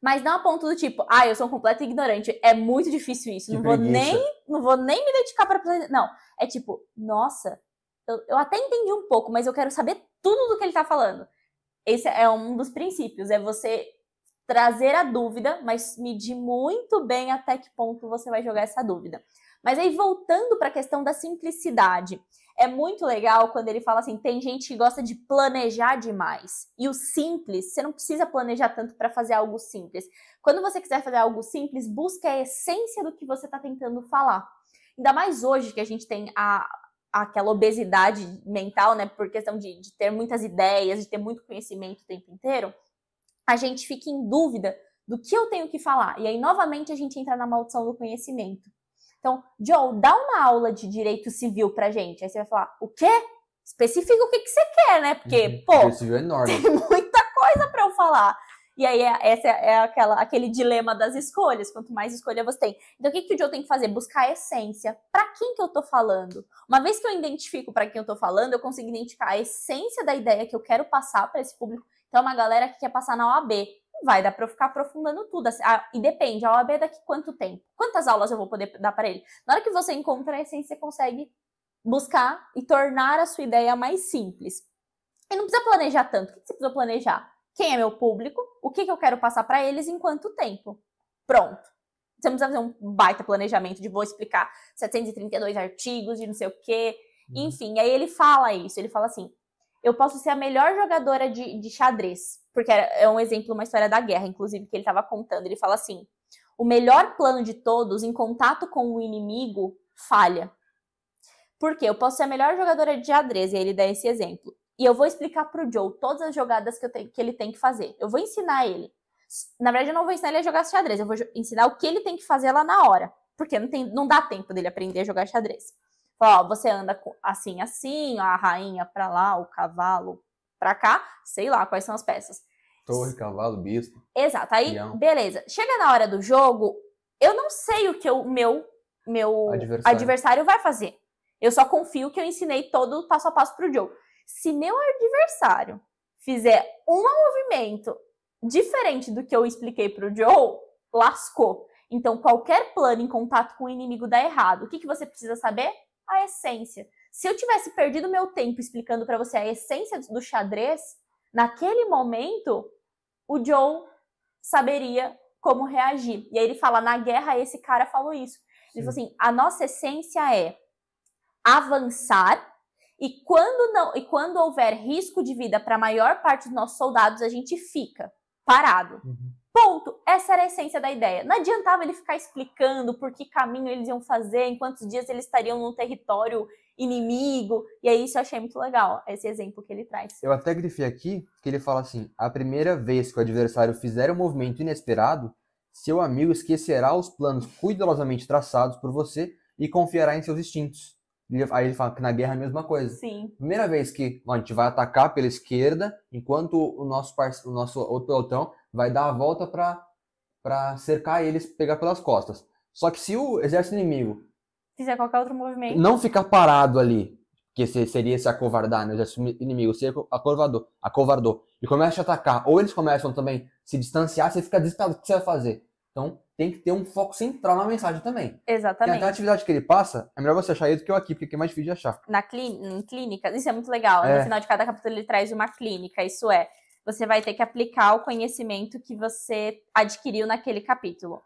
A: mas não a ponto do tipo, ah, eu sou um completo ignorante, é muito difícil isso, que não preguiça. vou nem, não vou nem me dedicar para não. É tipo, nossa, eu, eu até entendi um pouco, mas eu quero saber tudo do que ele está falando. Esse é um dos princípios, é você trazer a dúvida, mas medir muito bem até que ponto você vai jogar essa dúvida. Mas aí voltando para a questão da simplicidade, é muito legal quando ele fala assim: tem gente que gosta de planejar demais. E o simples, você não precisa planejar tanto para fazer algo simples. Quando você quiser fazer algo simples, busca a essência do que você está tentando falar. Ainda mais hoje que a gente tem a, aquela obesidade mental, né? Por questão de, de ter muitas ideias, de ter muito conhecimento o tempo inteiro, a gente fica em dúvida do que eu tenho que falar. E aí, novamente, a gente entra na maldição do conhecimento. Então, Joe, dá uma aula de direito civil pra gente. Aí você vai falar, o quê? Especifica o que, que você quer, né? Porque, uhum.
B: pô, direito civil é enorme. tem [LAUGHS]
A: muita coisa para eu falar. E aí, é, essa é, é aquela, aquele dilema das escolhas. Quanto mais escolha você tem. Então, o que, que o Joe tem que fazer? Buscar a essência. Para quem que eu tô falando? Uma vez que eu identifico para quem eu tô falando, eu consigo identificar a essência da ideia que eu quero passar para esse público. Então, é uma galera que quer passar na OAB vai dar para eu ficar aprofundando tudo. Assim, ah, e depende, a OAB é daqui quanto tempo? Quantas aulas eu vou poder dar para ele? Na hora que você encontra a essência, você consegue buscar e tornar a sua ideia mais simples. E não precisa planejar tanto. O que você precisa planejar? Quem é meu público? O que, que eu quero passar para eles em quanto tempo? Pronto. Você não precisa fazer um baita planejamento de vou explicar 732 artigos, de não sei o quê. Uhum. Enfim, aí ele fala isso. Ele fala assim: eu posso ser a melhor jogadora de, de xadrez. Porque é um exemplo, uma história da guerra, inclusive, que ele estava contando. Ele fala assim: o melhor plano de todos em contato com o inimigo falha. Porque eu posso ser a melhor jogadora de xadrez, e aí ele dá esse exemplo. E eu vou explicar pro Joe todas as jogadas que, tenho, que ele tem que fazer. Eu vou ensinar ele. Na verdade, eu não vou ensinar ele a jogar xadrez, eu vou ensinar o que ele tem que fazer lá na hora. Porque não, tem, não dá tempo dele aprender a jogar xadrez ó, você anda assim, assim, a rainha para lá, o cavalo para cá, sei lá quais são as peças.
B: Torre, cavalo, bispo.
A: Exato. Aí, beleza. Chega na hora do jogo, eu não sei o que o meu meu adversário. adversário. vai fazer. Eu só confio que eu ensinei todo o passo a passo pro jogo. Se meu adversário fizer um movimento diferente do que eu expliquei pro Joe, lascou. Então, qualquer plano em contato com o inimigo dá errado. O que, que você precisa saber? a essência. Se eu tivesse perdido meu tempo explicando para você a essência do xadrez, naquele momento o John saberia como reagir. E aí ele fala: na guerra, esse cara falou isso. Ele Sim. falou assim: a nossa essência é avançar. E quando, não, e quando houver risco de vida para a maior parte dos nossos soldados, a gente fica parado. Uhum. Ponto. Essa era a essência da ideia. Não adiantava ele ficar explicando por que caminho eles iam fazer, em quantos dias eles estariam num território inimigo. E aí é isso eu achei muito legal, esse exemplo que ele traz. Eu até
B: grifei aqui que ele fala assim: a primeira vez que o adversário fizer um movimento inesperado, seu amigo esquecerá os planos cuidadosamente traçados por você e confiará em seus instintos. Aí ele fala que na guerra é a mesma coisa. Sim. Primeira vez que a gente vai atacar pela esquerda, enquanto o nosso, parce... o nosso outro pelotão vai dar a volta para cercar eles, pegar pelas costas. Só que se o exército inimigo.
A: Fizer qualquer outro movimento. Não
B: ficar parado ali, que seria se acovardar, né? O exército inimigo se acovardou, acovardou. E começa a atacar. Ou eles começam também a se distanciar, você fica desesperado. O que você vai fazer? Então, tem que ter um foco central na mensagem também. Exatamente. Tem até a atividade que ele passa, é melhor você achar ele do que eu aqui, porque é mais difícil de achar.
A: Na clínica, isso é muito legal. Né? É. No final de cada capítulo ele traz uma clínica, isso é. Você vai ter que aplicar o conhecimento que você adquiriu naquele capítulo.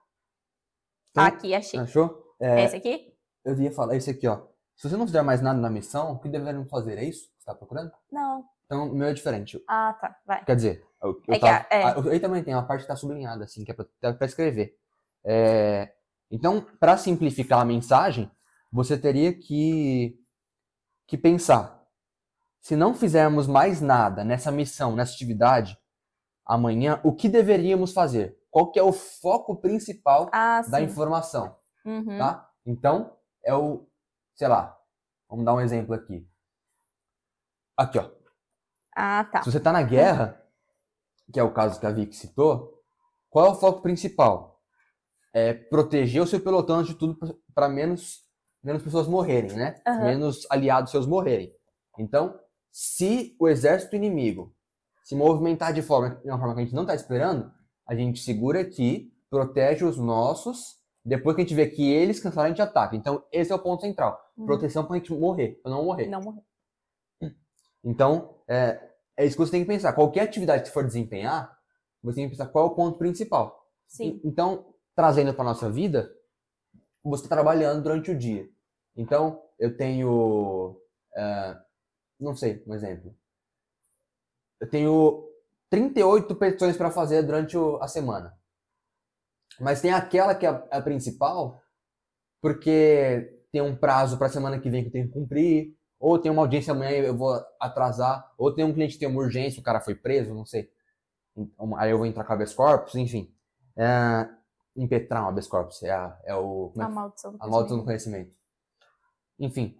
B: Então, aqui, achei. Achou? É, é esse aqui? Eu ia falar, esse aqui, ó. Se você não fizer mais nada na missão, o que deveríamos fazer? É isso que você tá procurando? Não. Então, o meu é diferente.
A: Ah, tá. Vai. Quer dizer,
B: eu, eu é tava, é. a, é... eu, também tem uma parte que tá sublinhada, assim, que é pra, tá pra escrever. É, então, para simplificar a mensagem, você teria que, que pensar: se não fizermos mais nada nessa missão, nessa atividade, amanhã, o que deveríamos fazer? Qual que é o foco principal ah, da informação? Uhum. Tá? Então, é o, sei lá, vamos dar um exemplo aqui. Aqui, ó.
A: Ah, tá. Se você está na guerra,
B: que é o caso que a Vic citou, qual é o foco principal? é, proteger o seu pelotão de tudo para menos, menos pessoas morrerem, né? Uhum. Menos aliados seus morrerem. Então, se o exército inimigo se movimentar de, forma, de uma forma que a gente não está esperando, a gente segura aqui, protege os nossos, depois que a gente vê que eles cancelaram, a gente ataca. Então, esse é o ponto central. Hum. Proteção para a gente morrer, para não morrer. Não morrer. Então, é, é isso que você tem que pensar. Qualquer atividade que você for desempenhar, você tem que pensar qual é o ponto principal. Sim. E, então, trazendo para nossa vida você trabalhando durante o dia. Então, eu tenho. Uh, não sei, um exemplo. Eu tenho 38 petições para fazer durante a semana. Mas tem aquela que é a é principal, porque tem um prazo para a semana que vem que eu tenho que cumprir, ou tem uma audiência amanhã eu vou atrasar, ou tem um cliente que tem uma urgência, o cara foi preso, não sei. Então, aí eu vou entrar com habeas corpus, enfim. Uh, impetrar um habeas corpus. É, a, é o. É? a maldição do, a maldição do conhecimento. Enfim.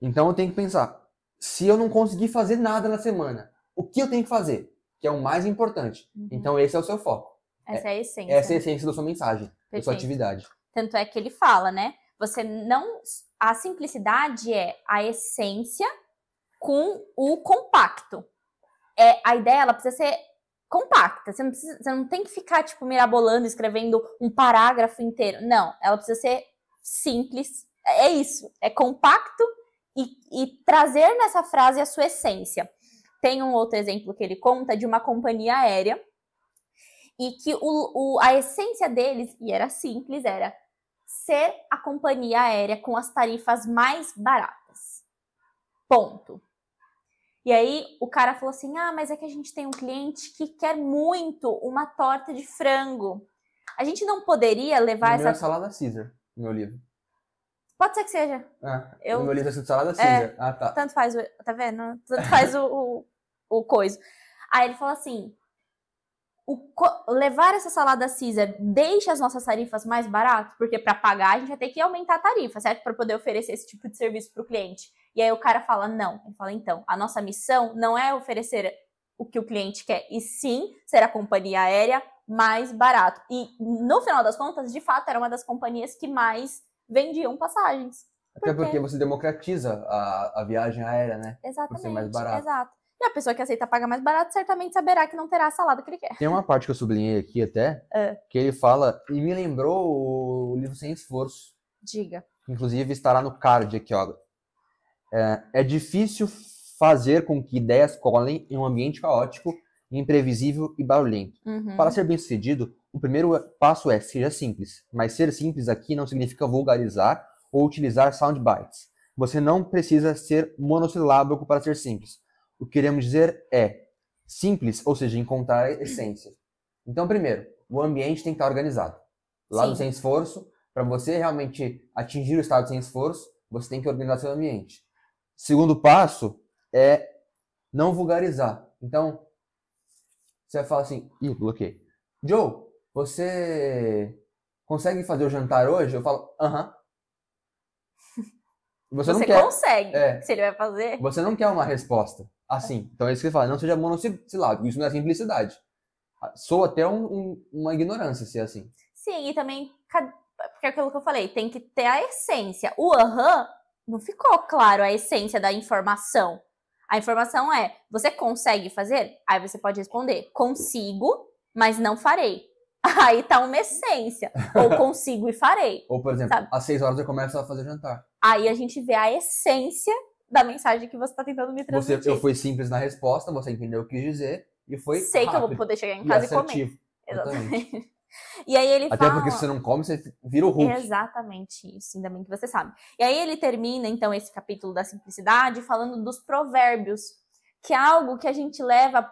B: Então eu tenho que pensar. Se eu não conseguir fazer nada na semana, o que eu tenho que fazer? Que é o mais importante. Uhum. Então esse é o seu foco. Essa
A: é, é a essência. Essa é a né?
B: essência da sua mensagem, Perfeito. da sua atividade.
A: Tanto é que ele fala, né? Você não. A simplicidade é a essência com o compacto. É, a ideia ela precisa ser compacta. Você não, precisa, você não tem que ficar, tipo, mirabolando, escrevendo um parágrafo inteiro. Não, ela precisa ser simples. É isso, é compacto e, e trazer nessa frase a sua essência. Tem um outro exemplo que ele conta de uma companhia aérea e que o, o, a essência deles, e era simples, era ser a companhia aérea com as tarifas mais baratas. Ponto. E aí o cara falou assim: ah, mas é que a gente tem um cliente que quer muito uma torta de frango. A gente não poderia levar é essa. Meu
B: salada Caesar, no meu livro.
A: Pode ser que seja.
B: Ah, eu... No meu livro é salada é, Caesar. É, ah, tá. Tanto
A: faz o. Tá vendo? Tanto faz o, o, o coisa. Aí ele falou assim: Co... levar essa salada Caesar deixa as nossas tarifas mais baratas, porque para pagar a gente vai ter que aumentar a tarifa, certo? Para poder oferecer esse tipo de serviço para o cliente. E aí o cara fala: não. Ele fala: então, a nossa missão não é oferecer o que o cliente quer, e sim ser a companhia aérea mais barato. E no final das contas, de fato, era uma das companhias que mais vendiam passagens. Até porque, porque você
B: democratiza a, a viagem aérea, né? Exatamente. Por ser mais barato. Exato.
A: E a pessoa que aceita pagar mais barato certamente saberá que não terá a salada que ele quer. Tem uma
B: parte que eu sublinhei aqui até, é. que ele fala, e me lembrou o livro Sem Esforço. Diga. Inclusive estará no card aqui, ó. É, é, difícil fazer com que ideias colhem em um ambiente caótico, imprevisível e barulhento. Uhum. Para ser bem-sucedido, o primeiro passo é seja simples, mas ser simples aqui não significa vulgarizar ou utilizar soundbites. Você não precisa ser monossilábico para ser simples. O que queremos dizer é simples, ou seja, encontrar a essência. Então, primeiro, o ambiente tem que estar organizado. Lá Sim. no sem esforço, para você realmente atingir o estado sem esforço, você tem que organizar seu ambiente. Segundo passo é não vulgarizar. Então, você fala assim, ih, bloqueei. Joe, você consegue fazer o jantar hoje? Eu falo, aham. [LAUGHS] Você, você quer... consegue. É. Se
A: ele vai fazer.
B: Você não quer uma resposta. Assim. Então é isso que ele fala. Não seja monossilábico. Isso não é simplicidade. Sou até um, um, uma ignorância ser é assim.
A: Sim, e também. Porque é aquilo que eu falei, tem que ter a essência. O aham não ficou claro a essência da informação. A informação é: você consegue fazer? Aí você pode responder: consigo, mas não farei. [LAUGHS] Aí tá uma essência. Ou [LAUGHS] consigo e farei. Ou, por exemplo, sabe?
B: às seis horas eu começo a fazer jantar.
A: Aí a gente vê a essência da mensagem que você tá tentando me transmitir. Você, eu fui
B: simples na resposta, você entendeu o que quis dizer e foi. Sei rápido. que eu vou poder chegar em casa e, e comer. Exatamente.
A: [LAUGHS] E aí ele Até fala... porque se você não
B: come, você vira o Hulk. É
A: exatamente isso, ainda bem que você sabe. E aí ele termina, então, esse capítulo da simplicidade falando dos provérbios, que é algo que a gente leva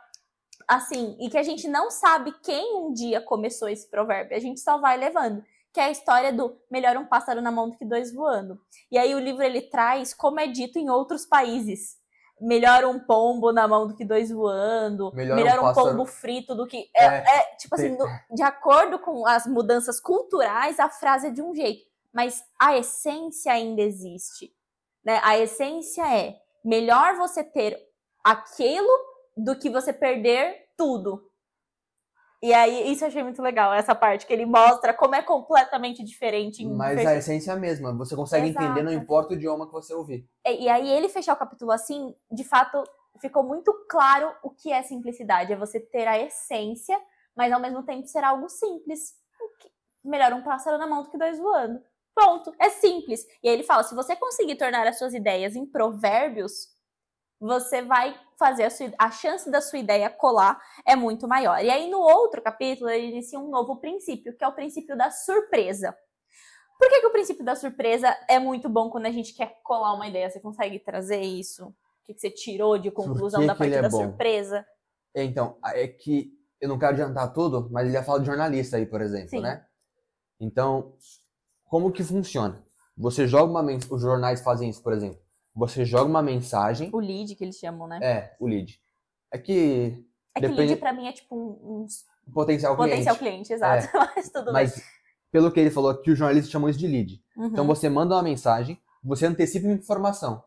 A: assim, e que a gente não sabe quem um dia começou esse provérbio, a gente só vai levando. Que é a história do melhor um pássaro na mão do que dois voando. E aí o livro ele traz como é dito em outros países melhor um pombo na mão do que dois voando, melhor, melhor um, um pombo frito do que. É, é, é tipo assim, no, de acordo com as mudanças culturais, a frase é de um jeito. Mas a essência ainda existe. Né? A essência é melhor você ter aquilo do que você perder tudo. E aí, isso eu achei muito legal, essa parte que ele mostra como é completamente diferente. Mas fechar... a
B: essência é a mesma, você consegue Exato. entender, não importa o idioma que você ouvir.
A: E, e aí, ele fechar o capítulo assim, de fato, ficou muito claro o que é simplicidade. É você ter a essência, mas ao mesmo tempo ser algo simples. Melhor um pássaro na mão do que dois voando. Ponto. É simples. E aí ele fala: se você conseguir tornar as suas ideias em provérbios, você vai fazer a, sua, a, chance da sua ideia colar é muito maior. E aí, no outro capítulo, ele inicia um novo princípio, que é o princípio da surpresa. Por que, que o princípio da surpresa é muito bom quando a gente quer colar uma ideia? Você consegue trazer isso? O que, que você tirou de conclusão que da parte é da bom? surpresa?
B: É, então, é que eu não quero adiantar tudo, mas ele já fala de jornalista aí, por exemplo, Sim. né? Então, como que funciona? Você joga uma mensagem, os jornais fazem isso, por exemplo você joga uma mensagem. O lead
A: que eles chamam, né? É,
B: o lead. É que. É depende... que lead pra
A: mim é tipo um. um... Potencial cliente. Potencial cliente, exato. É. [LAUGHS] Mas tudo Mas, bem.
B: pelo que ele falou que os jornalistas chamam isso de lead. Uhum. Então você manda uma mensagem, você antecipa uma informação.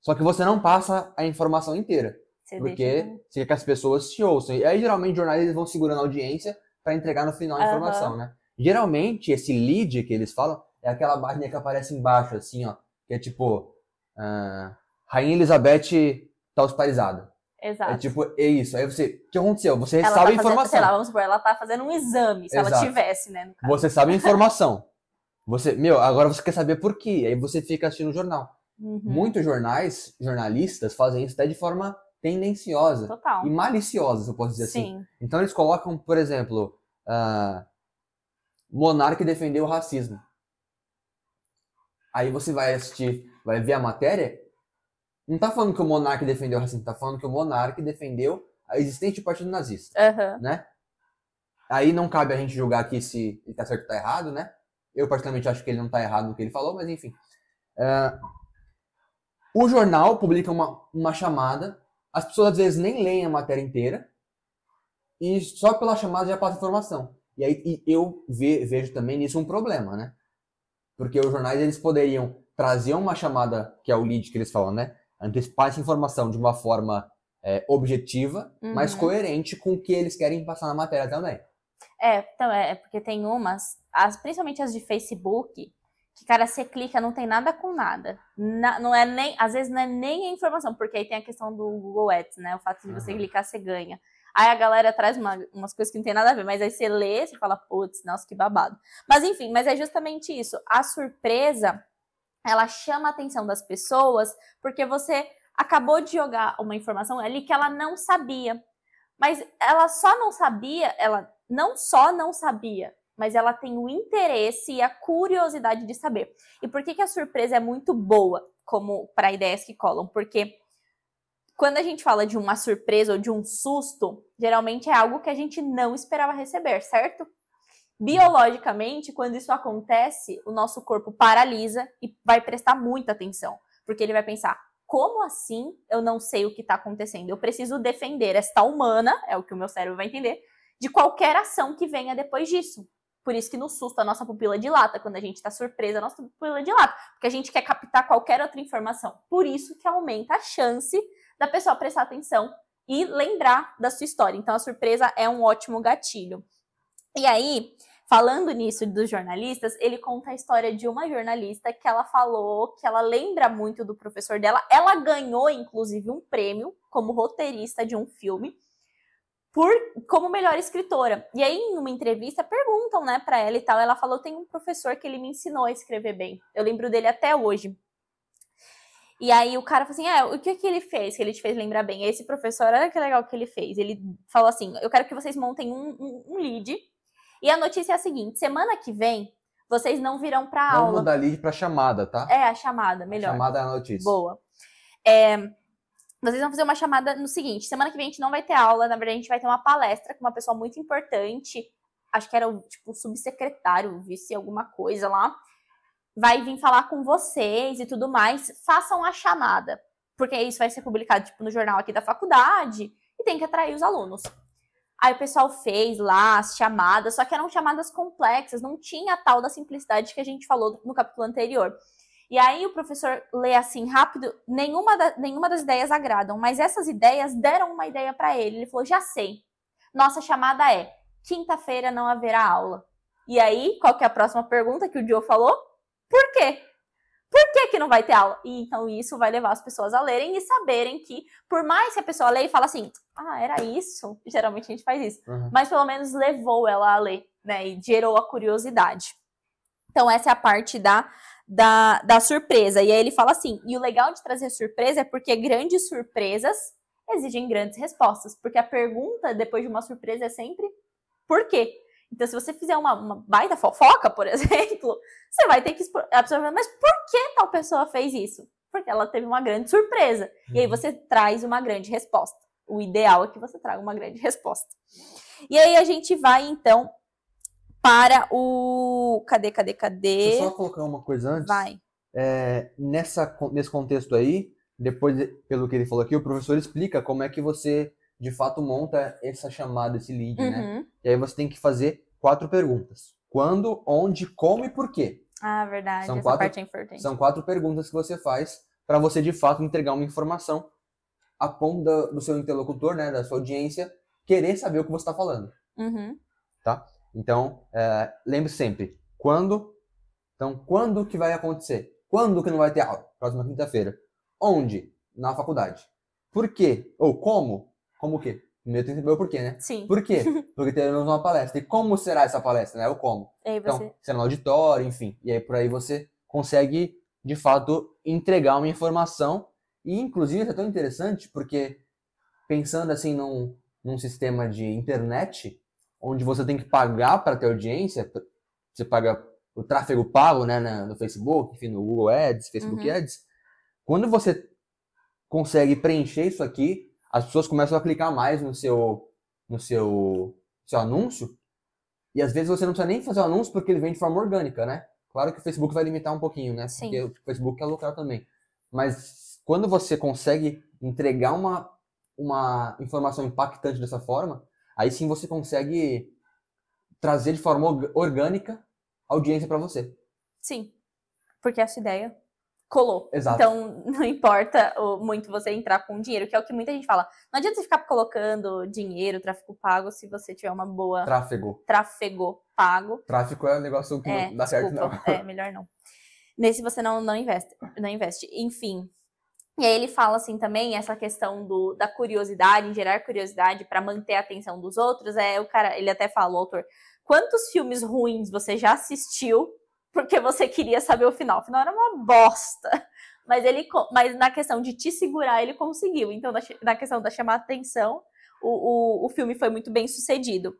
B: Só que você não passa a informação inteira. Você porque deixa... você quer que as pessoas te ouçam. E aí, geralmente, jornalistas vão segurando a audiência para entregar no final a uhum. informação, né? Geralmente, esse lead que eles falam é aquela barrinha que aparece embaixo, assim, ó. Que é tipo, ah, Rainha Elizabeth tá hospitalizada. Exato. É tipo, é isso. Aí você. O que aconteceu? Você ela sabe tá a informação. sei lá,
A: vamos supor, ela tá fazendo um exame, se Exato. ela tivesse, né? Você sabe a informação.
B: você, meu, agora você quer saber por quê. Aí você fica assistindo o jornal.
A: Uhum. Muitos
B: jornais, jornalistas, fazem isso até de forma tendenciosa. Total. E maliciosa, se eu posso dizer assim. Sim. assim. Então eles colocam, por exemplo, uh, ah, Monarque defendeu o racismo. Aí você vai assistir, vai ver a matéria. Não tá falando que o monarca defendeu o racismo, tá falando que o monarca defendeu a existente partido nazista, uhum. né? Aí não cabe a gente julgar aqui se ele tá certo ou tá errado, né? Eu particularmente acho que ele não tá errado no que ele falou, mas enfim. Uh, o jornal publica uma, uma chamada, as pessoas às vezes nem leem a matéria inteira, e só pela chamada já passa informação. E aí e eu ve, vejo também nisso um problema, né? Porque os jornais eles poderiam trazer uma chamada, que é o lead que eles falam, né? Antecipar essa informação de uma forma é, objetiva, uhum. mas coerente com o que eles querem passar na matéria também. É,
A: então é, é, porque tem umas, as, principalmente as de Facebook, que, cara, você clica, não tem nada com nada. Na, não é nem, às vezes não é nem a informação, porque aí tem a questão do Google Ads, né? O fato de você uhum. clicar, você ganha. Aí a galera traz uma, umas coisas que não tem nada a ver, mas aí você lê, você fala, putz, nossa, que babado. Mas enfim, mas é justamente isso. A surpresa, ela chama a atenção das pessoas, porque você acabou de jogar uma informação ali que ela não sabia. Mas ela só não sabia, ela não só não sabia, mas ela tem o interesse e a curiosidade de saber. E por que, que a surpresa é muito boa, como para ideias que colam? Porque quando a gente fala de uma surpresa ou de um susto, geralmente é algo que a gente não esperava receber, certo? Biologicamente, quando isso acontece, o nosso corpo paralisa e vai prestar muita atenção, porque ele vai pensar: como assim eu não sei o que está acontecendo? Eu preciso defender esta humana, é o que o meu cérebro vai entender, de qualquer ação que venha depois disso. Por isso que no susto a nossa pupila dilata, quando a gente está surpresa, a nossa pupila dilata, porque a gente quer captar qualquer outra informação. Por isso que aumenta a chance da pessoa prestar atenção e lembrar da sua história. Então, a surpresa é um ótimo gatilho. E aí, falando nisso dos jornalistas, ele conta a história de uma jornalista que ela falou que ela lembra muito do professor dela. Ela ganhou, inclusive, um prêmio como roteirista de um filme por como melhor escritora. E aí, em uma entrevista, perguntam, né, para ela e tal. Ela falou: tem um professor que ele me ensinou a escrever bem. Eu lembro dele até hoje. E aí o cara falou assim: é, o que, que ele fez que ele te fez lembrar bem? Esse professor, olha que legal que ele fez. Ele falou assim: eu quero que vocês montem um, um, um lead. E a notícia é a seguinte: semana que vem, vocês não virão para aula. Vamos mudar
B: lead para chamada, tá?
A: É, a chamada, melhor. A chamada é a notícia. Boa. É, vocês vão fazer uma chamada no seguinte: semana que vem a gente não vai ter aula, na verdade a gente vai ter uma palestra com uma pessoa muito importante, acho que era o tipo, subsecretário, vice alguma coisa lá vai vir falar com vocês e tudo mais, façam a chamada, porque isso vai ser publicado tipo, no jornal aqui da faculdade e tem que atrair os alunos. Aí o pessoal fez lá as chamadas, só que eram chamadas complexas, não tinha a tal da simplicidade que a gente falou no capítulo anterior. E aí o professor lê assim rápido, nenhuma, da, nenhuma das ideias agradam, mas essas ideias deram uma ideia para ele. Ele falou: já sei. Nossa chamada é: quinta-feira não haverá aula. E aí, qual que é a próxima pergunta que o Joe falou? Por quê? Por que, que não vai ter aula? E, então, isso vai levar as pessoas a lerem e saberem que, por mais que a pessoa leia e fala assim, ah, era isso, [LAUGHS] geralmente a gente faz isso, uhum. mas pelo menos levou ela a ler, né? E gerou a curiosidade. Então, essa é a parte da, da, da surpresa. E aí ele fala assim: e o legal de trazer surpresa é porque grandes surpresas exigem grandes respostas. Porque a pergunta depois de uma surpresa é sempre por quê? Então, se você fizer uma, uma baita fofoca, por [LAUGHS] exemplo, você vai ter que absorver, mas por que tal pessoa fez isso? Porque ela teve uma grande surpresa. Uhum. E aí uhum. você traz uma grande resposta. O ideal é que você traga uma grande [LAUGHS] resposta. E aí a gente vai, então, para o. Cadê, cadê, cadê? Deixa eu só
B: colocar uma coisa antes. Vai. É, nessa, nesse contexto aí, depois, pelo que ele falou aqui, o professor explica como é que você de fato monta essa chamada, esse lead, né? uhum. né? E aí você tem que fazer quatro perguntas. Quando, onde, como e por quê.
A: Ah, verdade. São essa quatro, parte é importante. São
B: quatro perguntas que você faz para você, de fato, entregar uma informação a ponto do, do seu interlocutor, né, da sua audiência, querer saber o que você está falando. Uhum. Tá? Então, é, lembre sempre, quando... Então, quando que vai acontecer? Quando que não vai ter aula? Próxima quinta-feira. Onde? Na faculdade. Por quê? Ou como? Como o quê? Primeiro tem que saber o porquê, né?
A: Sim. Por quê?
B: [LAUGHS] Porque teremos uma palestra. E como será essa palestra, né? O como. E aí então, você... Então, será no auditório, enfim. E aí por aí você consegue, de fato, entregar uma informação. E, inclusive, isso é tão interessante porque, pensando assim num, num sistema de internet, onde você tem que pagar para ter audiência, você paga o tráfego pago, né, no Facebook, enfim, no Google Ads, Facebook uhum. Ads, quando você consegue preencher isso aqui as pessoas começam a clicar mais no seu, no seu, seu anúncio. E às vezes você não precisa nem fazer o anúncio porque ele vem de forma orgânica, né? Claro que o Facebook vai limitar um pouquinho, né? Sim. Porque o Facebook é local também. Mas quando você consegue entregar uma, uma informação impactante dessa forma, aí sim você consegue trazer de forma orgânica audiência para você.
A: Sim, porque essa ideia colou. Exato. Então, [LAUGHS] não importa muito você entrar com dinheiro, que é o que muita gente fala. Não adianta você ficar colocando dinheiro, tráfico pago, se você tiver uma boa. Tráfego. Tráfego pago.
B: Tráfico é um negócio que é, não dá certo, não. É,
A: melhor não. Nesse você não, não, investe, não investe. Enfim. E aí ele fala assim também, essa questão do, da curiosidade, gerar curiosidade para manter a atenção dos outros. É o cara, ele até fala, autor, quantos filmes ruins você já assistiu porque você queria saber o final. O final era uma bosta. Mas ele, mas na questão de te segurar, ele conseguiu. Então, na, na questão da chamar atenção, o, o, o filme foi muito bem sucedido.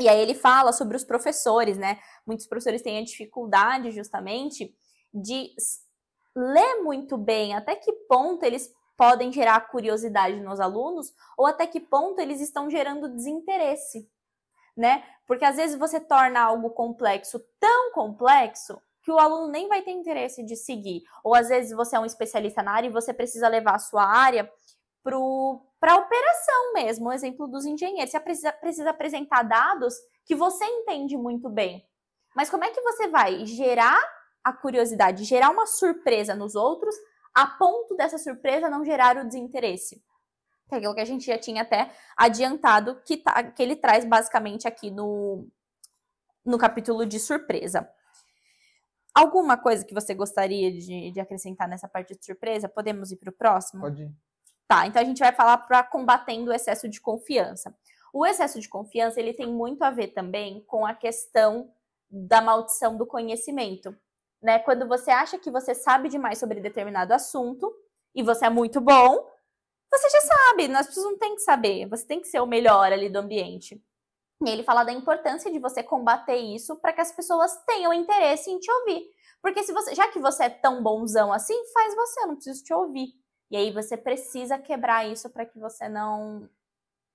A: E aí ele fala sobre os professores, né? Muitos professores têm a dificuldade justamente de ler muito bem até que ponto eles podem gerar curiosidade nos alunos ou até que ponto eles estão gerando desinteresse né? Porque às vezes você torna algo complexo tão complexo que o aluno nem vai ter interesse de seguir. Ou às vezes você é um especialista na área e você precisa levar a sua área para a operação mesmo, o exemplo dos engenheiros. Você precisa, precisa apresentar dados que você entende muito bem. Mas como é que você vai gerar a curiosidade, gerar uma surpresa nos outros, a ponto dessa surpresa não gerar o desinteresse? que é aquilo que a gente já tinha até adiantado, que, tá, que ele traz basicamente aqui no, no capítulo de surpresa. Alguma coisa que você gostaria de, de acrescentar nessa parte de surpresa? Podemos ir para o próximo? Pode ir. Tá, então a gente vai falar para combatendo o excesso de confiança. O excesso de confiança ele tem muito a ver também com a questão da maldição do conhecimento. Né? Quando você acha que você sabe demais sobre determinado assunto e você é muito bom, você já sabe, as pessoas não têm que saber, você tem que ser o melhor ali do ambiente. E ele fala da importância de você combater isso para que as pessoas tenham interesse em te ouvir. Porque se você, já que você é tão bonzão assim, faz você, eu não preciso te ouvir. E aí você precisa quebrar isso para que você não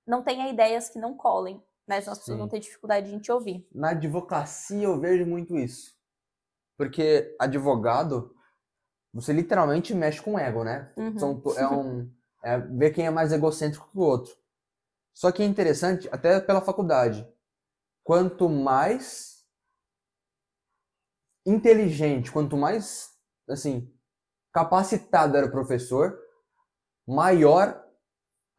A: não tenha ideias que não colem, né? Senão as pessoas vão ter dificuldade em te ouvir.
B: Na advocacia eu vejo muito isso. Porque advogado, você literalmente mexe com o ego, né? Uhum. São, é um é ver quem é mais egocêntrico que o outro. Só que é interessante, até pela faculdade. Quanto mais inteligente, quanto mais assim capacitado era o professor, maior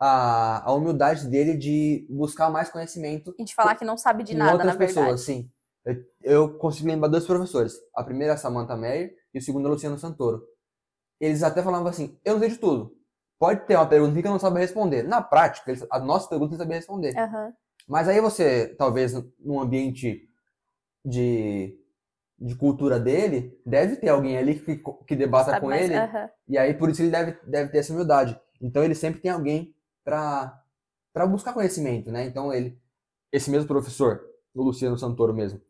B: a, a humildade dele de buscar mais conhecimento. E de falar
A: que não sabe de nada, outras na pessoas, verdade. Sim.
B: Eu, eu consigo lembrar dois professores. A primeira é a Samantha Meyer e o segundo é Luciano Santoro. Eles até falavam assim: eu não sei de tudo, pode ter uma pergunta que ele não sabe responder. Na prática, eles, a nossa pergunta não sabia responder. Uhum. Mas aí você, talvez, num ambiente de, de cultura dele, deve ter alguém ali que, que debata sabe com mais, ele. Uhum. E aí, por isso, ele deve, deve ter essa humildade. Então, ele sempre tem alguém para buscar conhecimento, né? Então, ele, esse mesmo professor, o Luciano Santoro mesmo,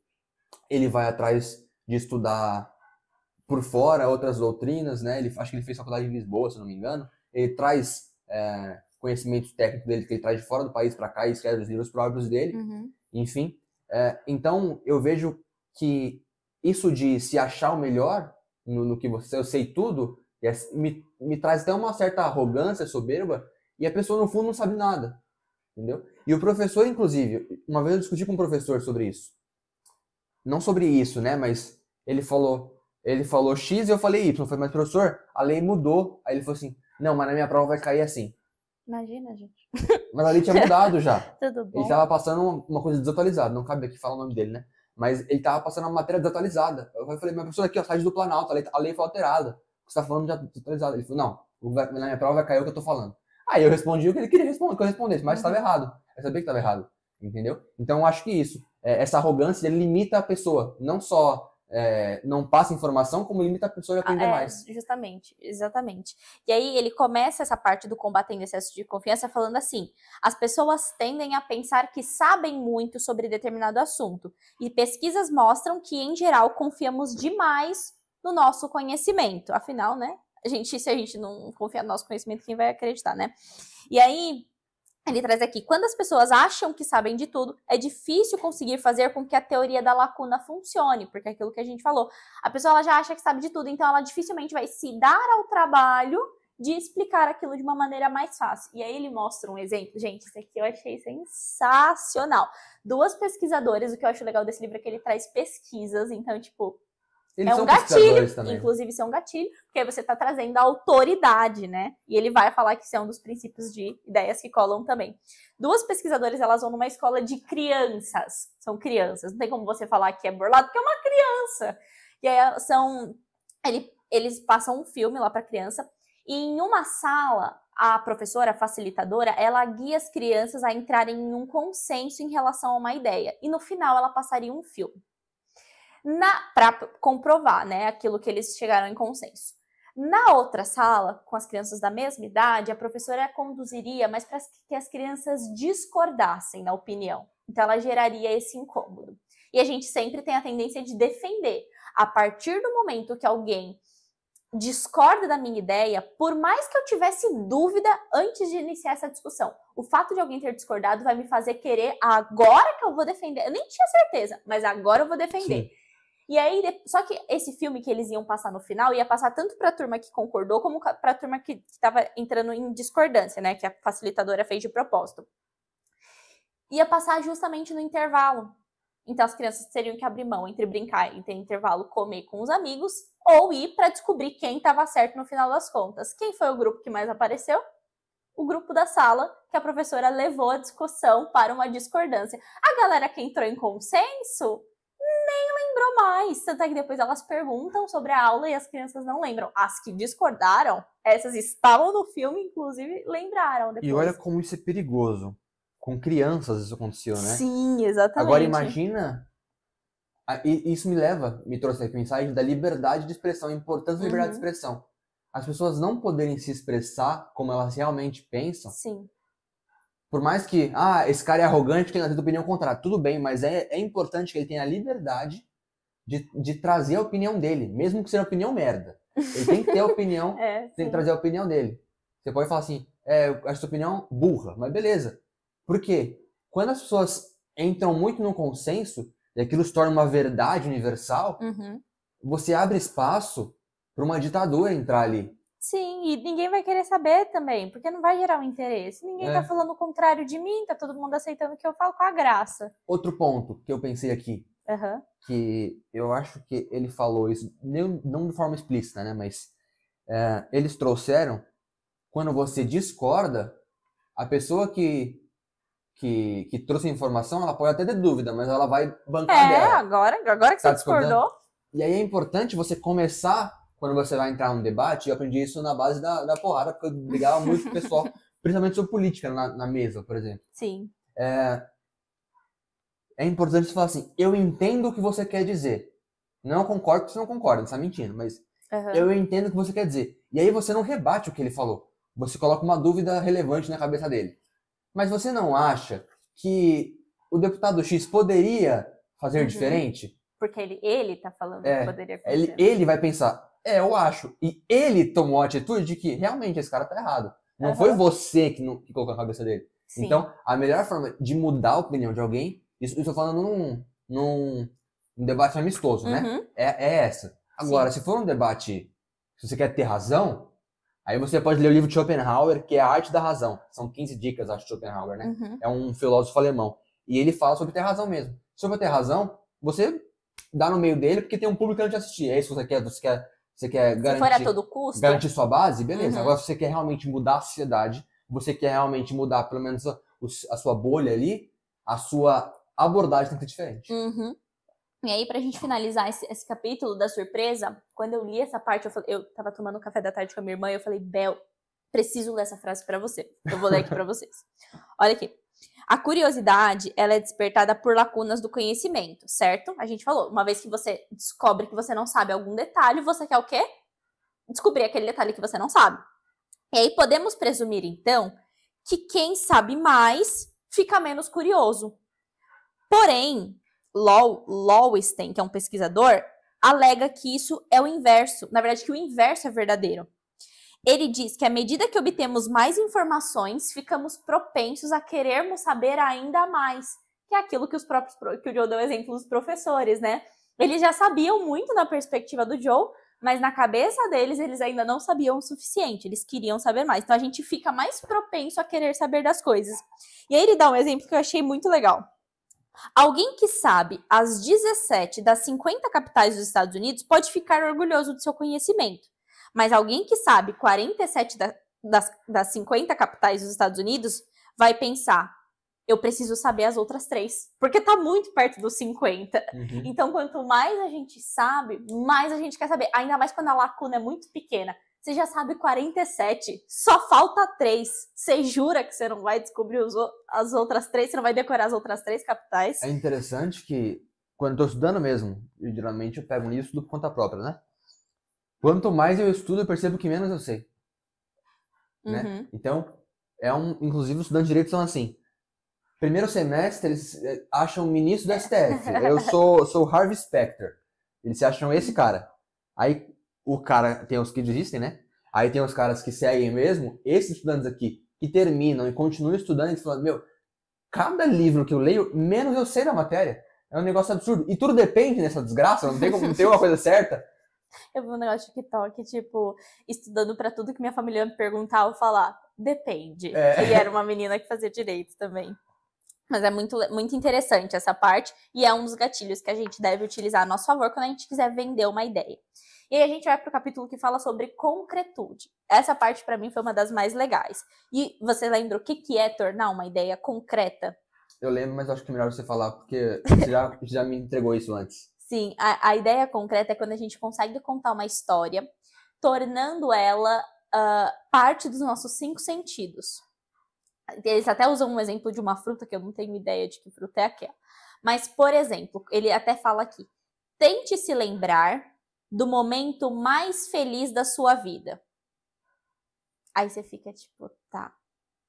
B: ele vai atrás de estudar por fora outras doutrinas, né? Ele, acho que ele fez faculdade em Lisboa, se não me engano ele traz é, conhecimentos técnicos dele que ele traz de fora do país para cá e escreve os livros próprios dele, uhum. enfim. É, então, eu vejo que isso de se achar o melhor no, no que você, eu sei tudo, é, me, me traz até uma certa arrogância, soberba, e a pessoa no fundo não sabe nada, entendeu? E o professor, inclusive, uma vez eu discuti com um professor sobre isso. Não sobre isso, né? Mas ele falou, ele falou X e eu falei Y. Eu falei, mas professor, a lei mudou. Aí ele falou assim, não, mas na minha prova vai cair assim.
A: Imagina, gente.
B: Mas ali tinha mudado já. [LAUGHS]
A: Tudo bom. Ele tava
B: passando uma coisa desatualizada, não cabe aqui falar o nome dele, né? Mas ele tava passando uma matéria desatualizada. Eu falei, mas pessoa aqui, ó, site do Planalto, a lei, a lei foi alterada. Você tá falando já tá desatualizada. Ele falou, não, na minha prova vai cair o que eu tô falando. Aí eu respondi o que ele queria responder, que eu respondesse, mas estava uhum. errado. Eu sabia que estava errado, entendeu? Então eu acho que isso, é, essa arrogância limita a pessoa, não só é, não passa informação, como limita a pessoa a aprender ah, é, mais.
A: Justamente, exatamente. E aí ele começa essa parte do combatendo excesso de confiança falando assim: as pessoas tendem a pensar que sabem muito sobre determinado assunto, e pesquisas mostram que, em geral, confiamos demais no nosso conhecimento. Afinal, né? A gente, se a gente não confia no nosso conhecimento, quem vai acreditar, né? E aí ele traz aqui: quando as pessoas acham que sabem de tudo, é difícil conseguir fazer com que a teoria da lacuna funcione, porque é aquilo que a gente falou. A pessoa ela já acha que sabe de tudo, então ela dificilmente vai se dar ao trabalho de explicar aquilo de uma maneira mais fácil. E aí ele mostra um exemplo. Gente, isso aqui eu achei sensacional. Duas pesquisadoras, o que eu acho legal desse livro é que ele traz pesquisas, então, tipo, eles é um gatilho, inclusive isso é um gatilho, porque aí você está trazendo a autoridade, né? E ele vai falar que isso é um dos princípios de ideias que colam também. Duas pesquisadoras, elas vão numa escola de crianças, são crianças, não tem como você falar que é burlado, porque é uma criança. E aí são, ele, eles passam um filme lá para criança, e em uma sala, a professora, a facilitadora, ela guia as crianças a entrarem em um consenso em relação a uma ideia, e no final ela passaria um filme para comprovar né, aquilo que eles chegaram em consenso. Na outra sala, com as crianças da mesma idade, a professora conduziria, mas para que as crianças discordassem na opinião. Então, ela geraria esse incômodo. E a gente sempre tem a tendência de defender. A partir do momento que alguém discorda da minha ideia, por mais que eu tivesse dúvida antes de iniciar essa discussão, o fato de alguém ter discordado vai me fazer querer agora que eu vou defender. Eu nem tinha certeza, mas agora eu vou defender. Sim. E aí, só que esse filme que eles iam passar no final ia passar tanto para a turma que concordou como para a turma que estava entrando em discordância, né? Que a facilitadora fez de propósito. Ia passar justamente no intervalo. Então as crianças teriam que abrir mão entre brincar e ter intervalo, comer com os amigos ou ir para descobrir quem estava certo no final das contas. Quem foi o grupo que mais apareceu? o grupo da sala que a professora levou a discussão para uma discordância. A galera que entrou em consenso lembrou mais. Tanto é que depois elas perguntam sobre a aula e as crianças não lembram. As que discordaram, essas estavam no filme, inclusive, lembraram. Depois. E olha
B: como isso é perigoso. Com crianças isso aconteceu, né? Sim, exatamente. Agora imagina. Isso me leva, me trouxe aqui a mensagem da liberdade de expressão, a importância da liberdade uhum. de expressão. As pessoas não poderem se expressar como elas realmente pensam. Sim por mais que, ah, esse cara é arrogante, tem a opinião contrária, tudo bem, mas é, é importante que ele tenha a liberdade de, de trazer a opinião dele, mesmo que seja opinião merda. Ele tem que ter a opinião, [LAUGHS] é, tem que trazer a opinião dele. Você pode falar assim, é, eu acho sua opinião burra, mas beleza. Por quê? Quando as pessoas entram muito no consenso, e aquilo se torna uma verdade universal, uhum. você abre espaço para uma ditadura entrar ali.
A: Sim, e ninguém vai querer saber também, porque não vai gerar um interesse. Ninguém é. tá falando o contrário de mim, tá todo mundo aceitando o que eu falo com a graça.
B: Outro ponto que eu pensei aqui. Uhum. Que eu acho que ele falou isso, não de forma explícita, né? Mas é, eles trouxeram, quando você discorda, a pessoa que, que, que trouxe a informação, ela pode até ter dúvida, mas ela vai bancar é, dela. agora, agora que tá você discordou. E aí é importante você começar, quando você vai entrar num debate, eu aprendi isso na base da, da porrada, porque eu brigava muito com o pessoal, [LAUGHS] principalmente sobre política, na, na mesa, por exemplo. Sim. É, é importante você falar assim, eu entendo o que você quer dizer. Não concordo porque você não concorda, você tá mentindo, mas uhum. eu entendo o que você quer dizer. E aí você não rebate o que ele falou. Você coloca uma dúvida relevante na cabeça dele. Mas você não acha que o deputado X poderia fazer uhum. diferente?
A: Porque ele, ele tá falando é, que poderia fazer. Ele,
B: ele vai pensar, é, eu acho. E ele tomou a atitude de que realmente esse cara tá errado. Não uhum. foi você que, não, que colocou na cabeça dele. Sim. Então, a melhor forma de mudar a opinião de alguém isso, eu tô falando num, num, debate amistoso, né? uhum. né? É, é essa. Agora, Sim. se for um debate, se você quer ter razão, aí você pode ler o livro de Schopenhauer, que é A Arte da Razão. São 15 dicas, acho, de Schopenhauer, né? Uhum. É um filósofo alemão. E ele fala sobre ter razão mesmo. se for ter razão, você dá no meio dele porque tem um público que não te assistir. É isso que você quer, você quer, você quer garantir, se for a todo
A: custo, garantir
B: sua base, beleza. Uhum. Agora, se você quer realmente mudar a sociedade, você quer realmente mudar pelo menos a, a sua bolha ali, a sua a abordagem tem que ser diferente.
A: Uhum. E aí, pra gente finalizar esse, esse, capítulo da surpresa, quando eu li essa parte, eu, falei, eu tava tomando café da tarde com a minha irmã e eu falei, Bel, preciso ler essa frase para você. Eu vou ler aqui pra vocês. [LAUGHS] Olha aqui. A curiosidade, ela é despertada por lacunas do conhecimento, certo? A gente falou, uma vez que você descobre que você não sabe algum detalhe, você quer o quê? Descobrir aquele detalhe que você não sabe. E aí podemos presumir, então, que quem sabe mais fica menos curioso. Porém, Law, que é um pesquisador, alega que isso é o inverso. Na verdade, que o inverso é verdadeiro. Ele diz que à medida que obtemos mais informações, ficamos propensos a querermos saber ainda mais, que é aquilo que os próprios que o Joe deu exemplo dos professores, né? Eles já sabiam muito na perspectiva do Joe, mas na cabeça deles eles ainda não sabiam o suficiente, eles queriam saber mais. Então a gente fica mais propenso a querer saber das coisas. E aí ele dá um exemplo que eu achei muito legal. Alguém que sabe as 17 das 50 capitais dos Estados Unidos pode ficar orgulhoso do seu conhecimento, mas alguém que sabe 47 da, das, das 50 capitais dos Estados Unidos vai pensar: eu preciso saber as outras três, porque tá muito perto dos 50. Uhum. Então, quanto mais a gente sabe, mais a gente quer saber, ainda mais quando a lacuna é muito pequena. Você já sabe 47, só falta três. Você jura que você não vai descobrir os, as outras três, você não vai decorar as outras três capitais? É
B: interessante que, quando eu tô estudando mesmo, eu, geralmente eu pego um livro do conta própria, né? Quanto mais eu estudo, eu percebo que menos eu sei. Né? Uhum. Então, é um, inclusive os estudantes de direito são assim. Primeiro semestre, eles eh, acham o ministro do STF. Eu sou, sou Harvey Specter. Eles acham esse cara. Aí, o cara tem os que desistem, né? Aí tem os caras que seguem mesmo, esses estudantes aqui que terminam e continuam estudando e falando, meu, cada livro que eu leio, menos eu sei da matéria. É um negócio absurdo. E tudo depende nessa desgraça, não tem como ter uma coisa certa. [LAUGHS]
A: Eu vou um negócio de TikTok, tipo, estudando para tudo que minha família me perguntar ou falar. Depende. É. E era uma menina que fazia direito também. Mas é muito, muito interessante essa parte e é um dos gatilhos que a gente deve utilizar a nosso favor quando a gente quiser vender uma ideia. E aí a gente vai para o capítulo que fala sobre concretude. Essa parte para mim foi uma das mais legais. E você lembra o que, que é tornar uma ideia concreta?
B: Eu lembro, mas acho que é melhor você falar, porque você já, [LAUGHS] já me entregou isso antes.
A: Sim, a, a, ideia concreta é quando a gente consegue contar uma história, tornando ela uh, parte dos nossos cinco sentidos. Eles até usam um exemplo de uma fruta, que eu não tenho ideia de que fruta é aquela. Mas, por exemplo, ele até fala aqui: tente se lembrar do momento mais feliz da sua vida. Aí você fica tipo, tá,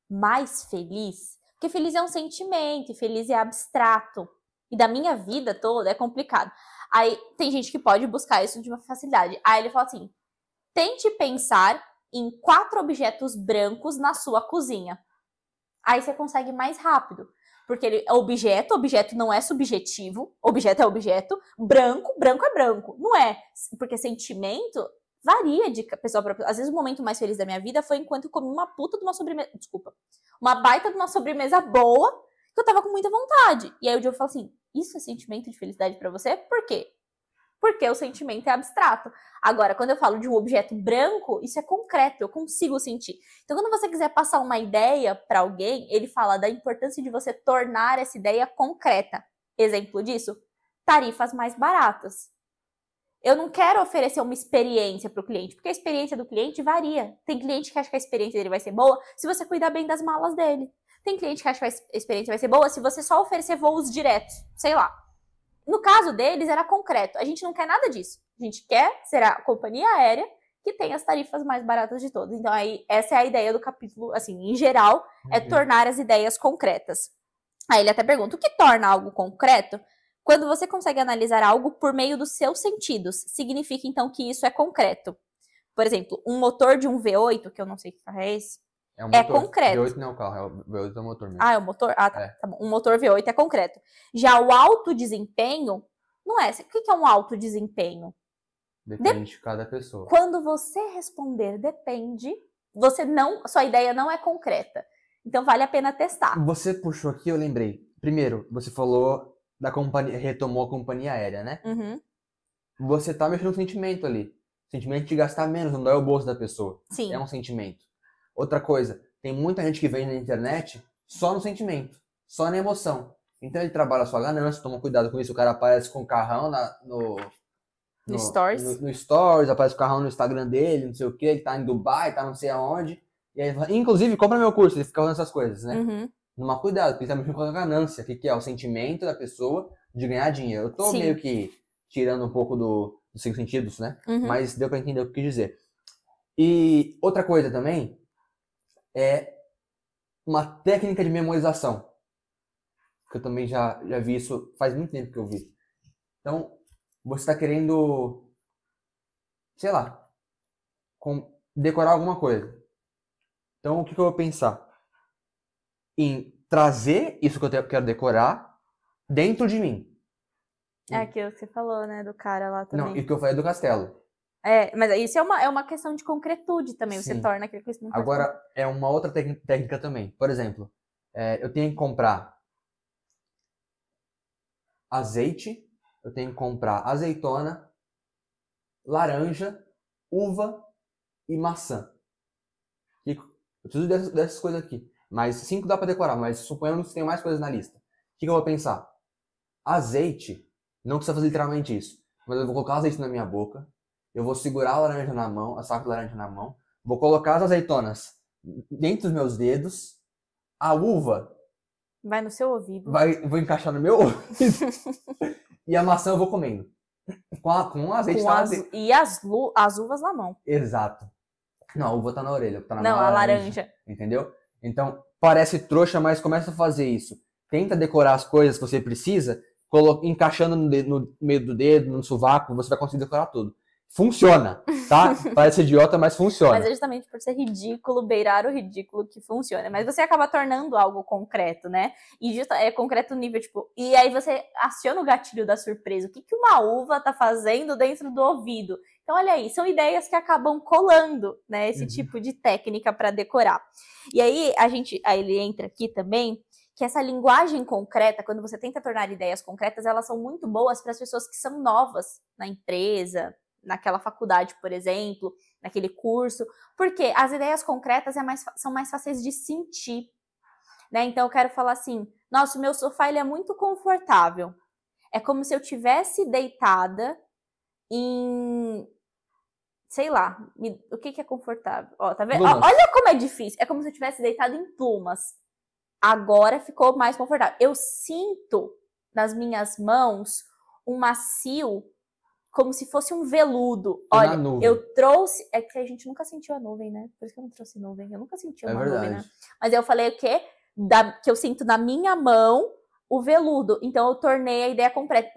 A: mais feliz? Porque feliz é um sentimento, feliz é abstrato. E da minha vida toda é complicado. Aí tem gente que pode buscar isso de uma facilidade. Aí ele fala assim: tente pensar em quatro objetos brancos na sua cozinha. Aí você consegue mais rápido porque ele é objeto, objeto não é subjetivo, objeto é objeto, branco, branco é branco, não é, porque sentimento varia de pessoa para pessoa. Às vezes o momento mais feliz da minha vida foi enquanto eu comi uma puta de uma sobremesa, desculpa, uma baita de uma sobremesa boa, que eu tava com muita vontade. E aí o Diogo fala assim: "Isso é sentimento de felicidade para você? Por quê?" porque o sentimento é abstrato. Agora, quando eu falo de um objeto branco, isso é concreto, eu consigo sentir. Então, quando você quiser passar uma ideia para alguém, ele fala da importância de você tornar essa ideia concreta. Exemplo disso: tarifas mais baratas. Eu não quero oferecer uma experiência para o cliente, porque a experiência do cliente varia. Tem cliente que acha que a experiência dele vai ser boa se você cuidar bem das malas dele. Tem cliente que acha que a experiência vai ser boa se você só oferecer voos diretos, sei lá. No caso deles, era concreto. A gente não quer nada disso. A gente quer ser a companhia aérea que tem as tarifas mais baratas de todas. Então, aí, essa é a ideia do capítulo, assim, em geral, é uhum. tornar as ideias concretas. Aí ele até pergunta: o que torna algo concreto? Quando você consegue analisar algo por meio dos seus sentidos, significa então que isso é concreto. Por exemplo, um motor de um V8, que eu não sei que carro é esse,
B: é, um é concreto. V8 não é o carro, é o V8 é o motor mesmo. Ah, é o motor? Ah, tá, é. tá
A: bom. Um motor V8 é concreto. Já o alto desempenho, não é. O que é um alto desempenho?
B: Depende de... de cada pessoa. Quando
A: você responder depende, você não, sua ideia não é concreta. Então vale a pena
B: testar. Você puxou aqui, eu lembrei. Primeiro, você falou da companhia, retomou a companhia aérea, né? Uhum. Você tá mexendo um sentimento ali. Sentimento de gastar menos, não dar o bolso da pessoa. Sim. É um sentimento. Outra coisa, tem muita gente que vende na internet só no sentimento, só na emoção. Então ele trabalha a sua ganância, toma cuidado com isso. O cara aparece com o carrão na, no, no, no, stories. No, no, Stories, aparece o carrão no Instagram dele, não sei o que, ele tá em Dubai, tá não sei aonde. E aí, inclusive, compra meu curso, ele fica falando essas coisas, né? Uhum. Toma cuidado, porque com a ganância, que, que é o sentimento da pessoa de ganhar dinheiro. Eu tô Sim. meio que tirando um pouco do, dos cinco sentidos, né? Uhum. Mas deu para entender o que eu quis dizer. E outra coisa também é uma técnica de memorização. Que eu também já, já vi isso faz muito tempo que eu vi. Então, você está querendo, sei lá, com, decorar alguma coisa. Então, o que, que eu vou pensar? Em trazer isso que eu quero decorar dentro de mim. É
A: aquilo que você falou, né, do cara lá também. Não, e o que
B: eu falei é do castelo.
A: É, mas isso é uma, é uma questão de concretude também, Sim. você torna aquele conhecimento. É Agora,
B: é uma outra técnica também. Por exemplo, é, eu tenho que comprar azeite, eu tenho que comprar azeitona, laranja, uva e maçã. Eu preciso dessas, dessas coisas aqui. Mas cinco dá para decorar, mas suponhamos que tem mais coisas na lista. O que, que eu vou pensar? Azeite, não precisa fazer literalmente isso, mas eu vou colocar azeite na minha boca, eu vou segurar a laranja na mão, a saco de laranja na mão, vou colocar as azeitonas dentro dos meus dedos, a uva.
A: Vai no seu ouvido.
B: Vai, vou encaixar no meu ouvido. [LAUGHS] e a maçã eu vou comendo. Com, a, com azeite com tá
A: E as, lu... as uvas na mão.
B: Exato. Não, a uva tá na orelha. Tá na Não, a é laranja. Entendeu? Então, parece trouxa, mas começa a fazer isso. Tenta decorar as coisas que você precisa, encaixando no, dedo, no meio do dedo, no sovaco, você vai conseguir decorar tudo funciona, tá? [LAUGHS] Parece idiota, mas funciona. Mas é
A: justamente por ser ridículo, beirar o ridículo que funciona. Mas você acaba tornando algo concreto, né? E justa, é concreto nível, tipo, e aí você aciona o gatilho da surpresa. O que, que uma uva tá fazendo dentro do ouvido? Então, olha aí, são ideias que acabam colando, né? Esse uhum. tipo de técnica para decorar. E aí, a gente, aí ele entra aqui também que essa linguagem concreta, quando você tenta tornar ideias concretas, elas são muito boas para as pessoas que são novas na empresa, naquela faculdade, por exemplo, naquele curso, porque as ideias concretas é mais, são mais fáceis de sentir. Né? Então eu quero falar assim: nossa, o meu sofá ele é muito confortável. É como se eu tivesse deitada em sei lá, me... o que, que é confortável? Ó, tá vendo? Ó, olha como é difícil. É como se eu tivesse deitado em plumas. Agora ficou mais confortável. Eu sinto nas minhas mãos um macio como se fosse um veludo. Olha, eu trouxe. É que a gente nunca sentiu a nuvem, né? Por isso que eu não trouxe nuvem. Eu nunca senti é uma é nuvem, né? Mas eu falei o quê? Da... Que eu sinto na minha mão o veludo. Então eu tornei a ideia concreta,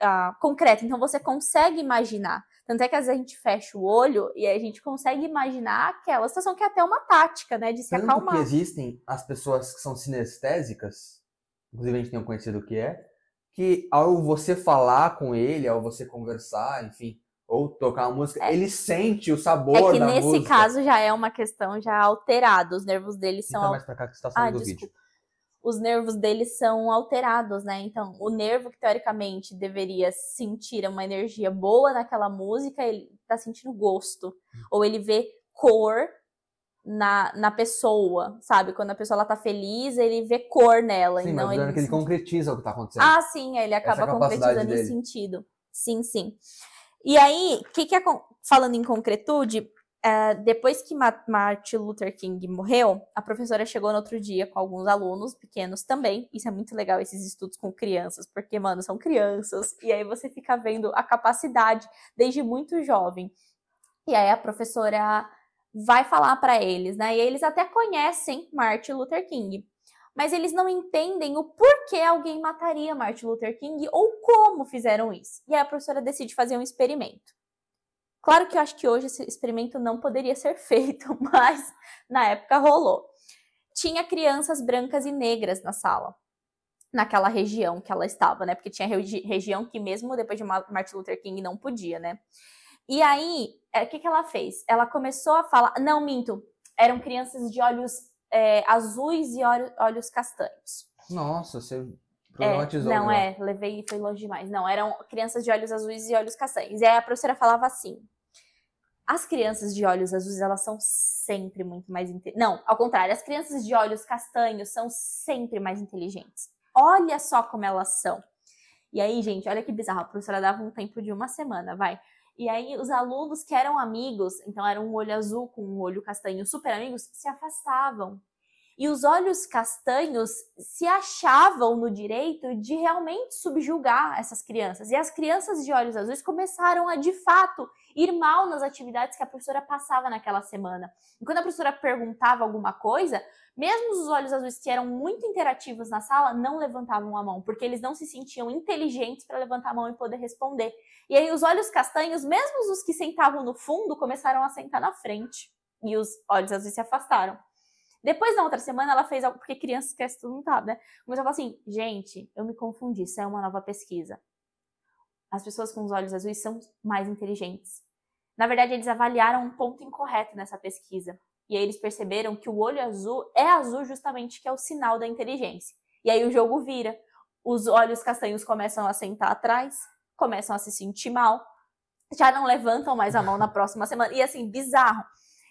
A: ah, concreta. Então você consegue imaginar. Tanto é que às vezes a gente fecha o olho e a gente consegue imaginar aquela situação que é até uma tática, né? De se Tanto acalmar. que
B: existem as pessoas que são sinestésicas, inclusive a gente tem um conhecido que é, que ao você falar com ele, ao você conversar, enfim, ou tocar uma música, é. ele sente o é sabor da música. É que nesse música. caso
A: já é uma questão já alterada, os nervos dele então, são... Então, mais pra
B: cá que está ah, saindo ah, do desculpa. vídeo.
A: Os nervos dele são alterados, né? Então, o nervo que teoricamente deveria sentir uma energia boa naquela música, ele tá sentindo gosto. Hum. Ou ele vê cor na, na pessoa, sabe? Quando a pessoa ela tá feliz, ele vê cor nela. Sim, e mas então ele, que ele
B: concretiza o que tá acontecendo. Ah,
A: sim, é, ele acaba é concretizando esse sentido. Sim, sim. E aí, que que é, falando em concretude, é, depois que Martin Luther King morreu, a professora chegou no outro dia com alguns alunos pequenos também. Isso é muito legal, esses estudos com crianças, porque, mano, são crianças. E aí você fica vendo a capacidade desde muito jovem. E aí a professora vai falar para eles, né? E eles até conhecem Martin Luther King, mas eles não entendem o porquê alguém mataria Martin Luther King ou como fizeram isso. E aí a professora decide fazer um experimento. Claro que eu acho que hoje esse experimento não poderia ser [LAUGHS] feito, mas na época rolou. Tinha crianças brancas e negras na sala, naquela região que ela estava, né? Porque tinha regi região que mesmo depois de Martin Luther King não podia, né? E aí, é, o que, que ela fez? Ela começou a falar. Não, minto. Eram crianças de olhos é, azuis e olhos, castanhos.
B: Nossa, você é, não, né?
A: é, levei e foi longe demais. Não, eram crianças de olhos azuis e olhos castanhos. E aí a professora falava assim: as crianças de olhos azuis, elas são sempre muito mais Não, ao contrário, as crianças de olhos castanhos são sempre mais inteligentes. Olha só como elas são. E aí, gente, olha que bizarro. A professora dava um tempo de uma semana, vai. E aí os alunos que eram amigos, então era um olho azul com um olho castanho super amigos, se afastavam. E os olhos castanhos se achavam no direito de realmente subjugar essas crianças. E as crianças de olhos azuis começaram a, de fato, ir mal nas atividades que a professora passava naquela semana. E quando a professora perguntava alguma coisa, mesmo os olhos azuis que eram muito interativos na sala não levantavam a mão, porque eles não se sentiam inteligentes para levantar a mão e poder responder. E aí os olhos castanhos, mesmo os que sentavam no fundo, começaram a sentar na frente. E os olhos azuis se afastaram. Depois, na outra semana, ela fez algo, porque crianças esquece tudo, não tá, né? Mas ela falou assim, gente, eu me confundi, isso é uma nova pesquisa. As pessoas com os olhos azuis são mais inteligentes. Na verdade, eles avaliaram um ponto incorreto nessa pesquisa. E aí eles perceberam que o olho azul é azul justamente que é o sinal da inteligência. E aí o jogo vira. Os olhos castanhos começam a sentar atrás, começam a se sentir mal, já não levantam mais a mão na próxima semana. E assim, bizarro.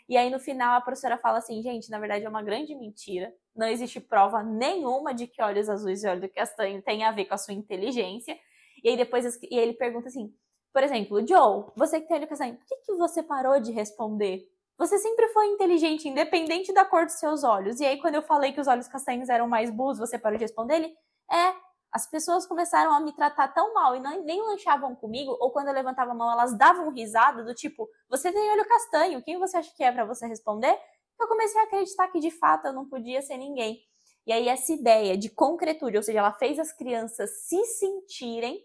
A: E aí no final a professora fala assim, gente, na verdade é uma grande mentira. Não existe prova nenhuma de que olhos azuis e olhos castanhos têm a ver com a sua inteligência. E aí depois e ele pergunta assim, por exemplo, Joe, você que tem olho castanho, por que, que você parou de responder? Você sempre foi inteligente, independente da cor dos seus olhos. E aí quando eu falei que os olhos castanhos eram mais burros, você parou de responder ele? É, as pessoas começaram a me tratar tão mal e não, nem lanchavam comigo, ou quando eu levantava a mão, elas davam risada do tipo, você tem olho castanho, quem você acha que é para você responder? Eu comecei a acreditar que de fato eu não podia ser ninguém. E aí essa ideia de concretude, ou seja, ela fez as crianças se sentirem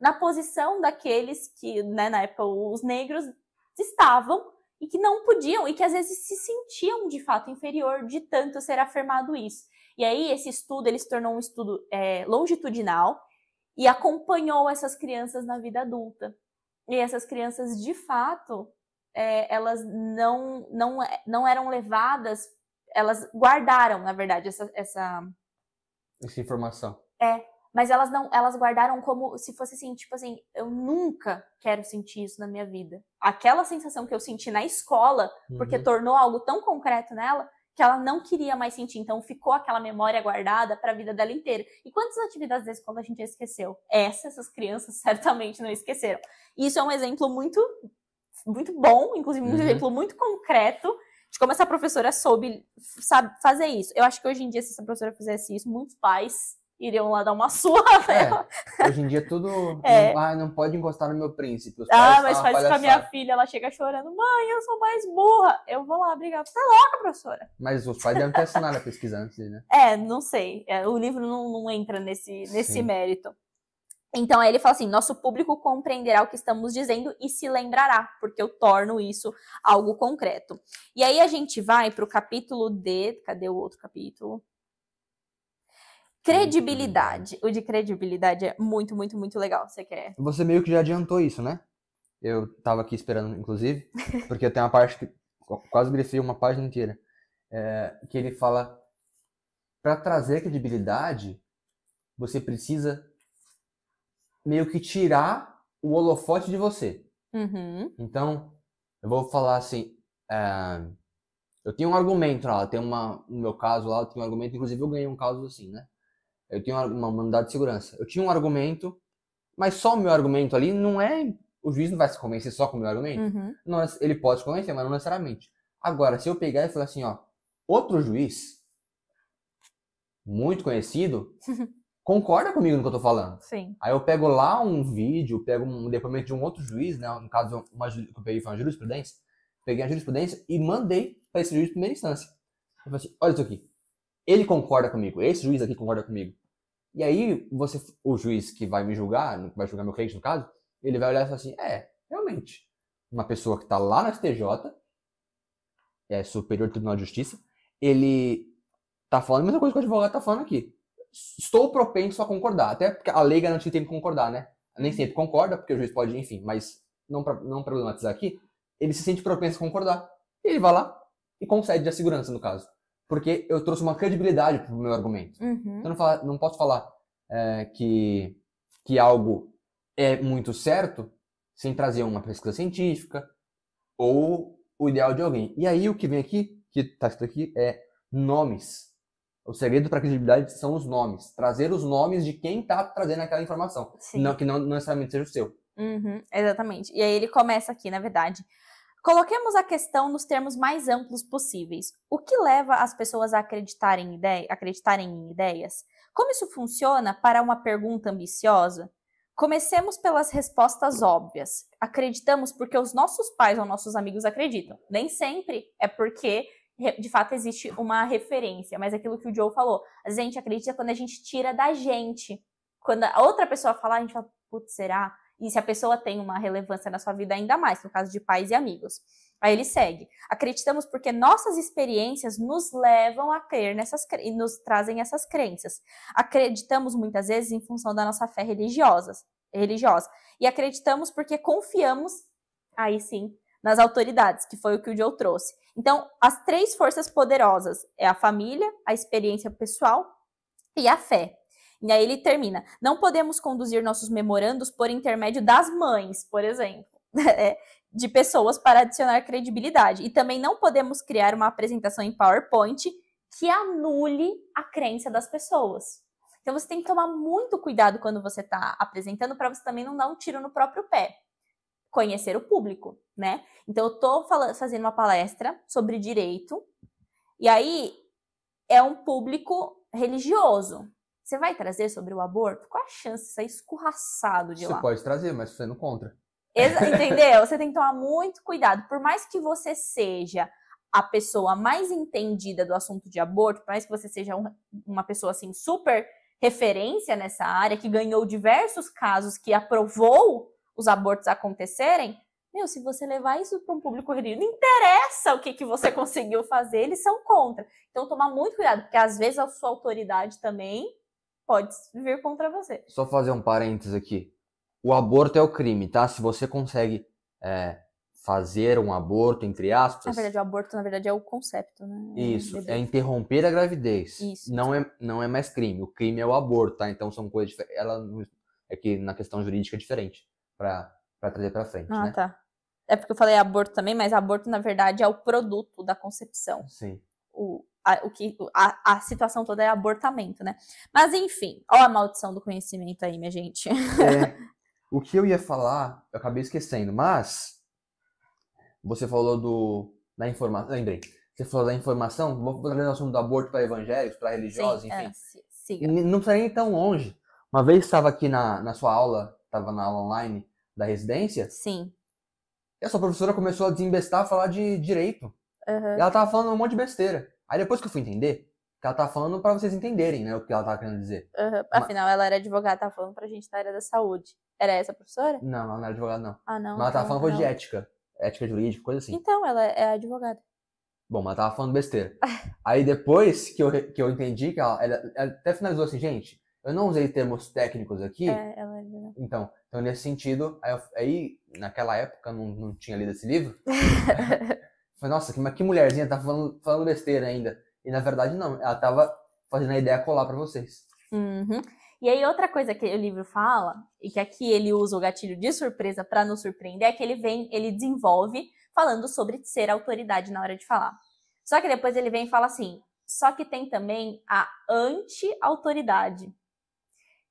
A: na posição daqueles que, né, na época os negros estavam e que não podiam e que às vezes se sentiam de fato inferior de tanto ser afirmado isso. E aí esse estudo ele se tornou um estudo é, longitudinal e acompanhou essas crianças na vida adulta. E essas crianças, de fato, é, elas não, não, não eram levadas, elas guardaram, na verdade, essa, essa.
B: Essa informação. É,
A: mas elas não, elas guardaram como se fosse assim, tipo assim, eu nunca quero sentir isso na minha vida. Aquela sensação que eu senti na escola, porque uhum. tornou algo tão concreto nela, que ela não queria mais sentir, então ficou aquela memória guardada para a vida dela inteira. E quantas atividades da escola a gente esqueceu? Essa, essas crianças [LAUGHS] certamente não esqueceram. Isso é um exemplo muito, muito bom, inclusive um uhum. exemplo muito concreto de como essa professora soube sabe, fazer isso. Eu acho que hoje em dia, se essa professora fizesse isso, muitos pais iriam lá dar uma [LAUGHS] surra nela.
B: É, hoje em dia tudo. [LAUGHS] É. Não, ah, não pode encostar no meu príncipe. ah, mas faz isso com a minha
A: filha, ela chega chorando. Mãe, eu sou mais burra. Eu vou lá brigar. Você tá é louca, professora?
B: Mas os pais devem ter assinado a pesquisa antes, né?
A: É, não sei. É, o livro não, não entra nesse, nesse mérito. Então aí ele fala assim: nosso público compreenderá o que estamos dizendo e se lembrará, porque eu torno isso algo concreto. E aí a gente vai para o capítulo D Cadê o outro capítulo? Credibilidade. O de credibilidade é muito, muito, muito legal. Você quer?
B: Você meio que já adiantou isso, né? Eu tava aqui esperando, inclusive, [LAUGHS] porque eu tenho uma parte que quase grifei uma página inteira. É, que ele fala: para trazer credibilidade, você precisa meio que tirar o holofote de você. Uhum. Então, eu vou falar assim: é, eu tenho um argumento lá, tem uma, no meu caso lá, eu tenho um argumento, inclusive eu ganhei um caso assim, né? Eu tenho uma mandado de segurança. Eu tinha um argumento, mas só o meu argumento ali não é. O juiz não vai se convencer só com o meu argumento. Uhum. Não, é, ele pode se convencer, mas não necessariamente. Agora, se eu pegar e falar assim, ó, outro juiz, muito conhecido, [LAUGHS] concorda comigo no que eu tô falando. Sim. Aí eu pego lá um vídeo, pego um depoimento de um outro juiz, né? No caso, uma, que eu peguei foi uma jurisprudência. Peguei a jurisprudência e mandei para esse juiz de primeira instância. Eu falei assim, olha isso aqui. Ele concorda comigo, esse juiz aqui concorda comigo. E aí, você, o juiz que vai me julgar, vai julgar meu cliente no caso, ele vai olhar e falar assim: é, realmente, uma pessoa que está lá no STJ, é Superior Tribunal de Justiça, ele tá falando a mesma coisa que o advogado tá falando aqui. Estou propenso a concordar, até porque a lei garante que tem que concordar, né? Nem sempre concorda, porque o juiz pode, enfim, mas não, pra, não problematizar aqui, ele se sente propenso a concordar. E ele vai lá e concede a segurança, no caso porque eu trouxe uma credibilidade pro meu argumento. Uhum. Então, não, fala, não posso falar é, que, que algo é muito certo sem trazer uma pesquisa científica ou o ideal de alguém. E aí, o que vem aqui, que tá escrito aqui, é nomes. O segredo para credibilidade são os nomes. Trazer os nomes de quem está trazendo aquela informação. Sim. Não que não, não necessariamente seja o seu.
A: Uhum, exatamente. E aí ele começa aqui, na verdade. Coloquemos a questão nos termos mais amplos possíveis. O que leva as pessoas a acreditarem, ideia, acreditarem em ideias? Como isso funciona para uma pergunta ambiciosa? Comecemos pelas respostas óbvias. Acreditamos porque os nossos pais ou nossos amigos acreditam. Nem sempre é porque de fato existe uma referência, mas é aquilo que o Joe falou, a gente acredita quando a gente tira da gente. Quando a outra pessoa falar, a gente fala, putz, será? E se a pessoa tem uma relevância na sua vida, ainda mais, no caso de pais e amigos. Aí ele segue. Acreditamos porque nossas experiências nos levam a crer nessas e nos trazem essas crenças. Acreditamos muitas vezes em função da nossa fé religiosa, religiosa. E acreditamos porque confiamos, aí sim, nas autoridades, que foi o que o Joe trouxe. Então, as três forças poderosas é a família, a experiência pessoal e a fé. E aí ele termina: não podemos conduzir nossos memorandos por intermédio das mães, por exemplo. [LAUGHS] Né, de pessoas para adicionar credibilidade. E também não podemos criar uma apresentação em PowerPoint que anule a crença das pessoas. Então você tem que tomar muito cuidado quando você está apresentando para você também não dar um tiro no próprio pé. Conhecer o público, né? Então eu estou fazendo uma palestra sobre direito e aí é um público religioso. Você vai trazer sobre o aborto? Qual a chance de sair escorraçado de você lá? Você pode
B: trazer, mas você não contra.
A: Entendeu? Você tem que tomar muito cuidado. Por mais que você seja a pessoa mais entendida do assunto de aborto, por mais que você seja um, uma pessoa assim super referência nessa área, que ganhou diversos casos que aprovou os abortos acontecerem, meu, se você levar isso para um público religioso, não interessa o que, que você conseguiu fazer, eles são contra. Então, tomar muito cuidado, porque às vezes a sua autoridade também pode vir contra você.
B: Só fazer um parênteses aqui. O aborto é o crime, tá? Se você consegue é, fazer um aborto, entre aspas. Na
A: verdade, o aborto, na verdade, é o conceito, né? É isso, é
B: interromper a gravidez. Isso. Não é, não é mais crime. O crime é o aborto, tá? Então são coisas diferentes. Ela é que na questão jurídica é diferente para trazer para frente. Ah, né?
A: tá. É porque eu falei aborto também, mas aborto, na verdade, é o produto da concepção. Sim. O, a, o que, a, a, situação toda é abortamento, né? Mas enfim, ó a maldição do conhecimento aí, minha gente. [LAUGHS] É,
B: o que eu ia falar, eu acabei esquecendo, mas você falou do da informação, lembrei. Você falou da informação, vou trazer o assunto do aborto para evangélicos, para religiosos, sim, enfim. É, Não precisa nem tão longe. Uma vez estava aqui na, na sua aula, estava na aula online da residência. Sim. E a sua professora começou a desembestar, a falar de direito. Uhum. E ela estava falando um monte de besteira. Aí depois que eu fui entender, que ela tá falando para vocês entenderem, né, o que ela tá querendo dizer.
A: Uhum. Afinal, ela era advogada, tá falando pra gente da área da saúde. Era essa a professora?
B: Não, ela não era advogada, não. Ah, não. Mas ela tava falando de ética. Ética jurídica, coisa assim.
A: Então, ela é advogada.
B: Bom, mas ela tava falando besteira. [LAUGHS] Aí depois que eu, que eu entendi que ela, ela, ela até finalizou assim, gente, eu não usei termos técnicos aqui. É, ela é então, então, nesse sentido, aí, aí naquela época não, não tinha lido esse livro. [LAUGHS] Falei, nossa, que, mas que mulherzinha tá falando, falando besteira ainda. E na verdade, não, ela tava fazendo a ideia colar para vocês.
A: Uhum. E aí, outra coisa que o livro fala, e que aqui ele usa o gatilho de surpresa para nos surpreender, é que ele vem, ele desenvolve falando sobre ser autoridade na hora de falar. Só que depois ele vem e fala assim: só que tem também a anti-autoridade.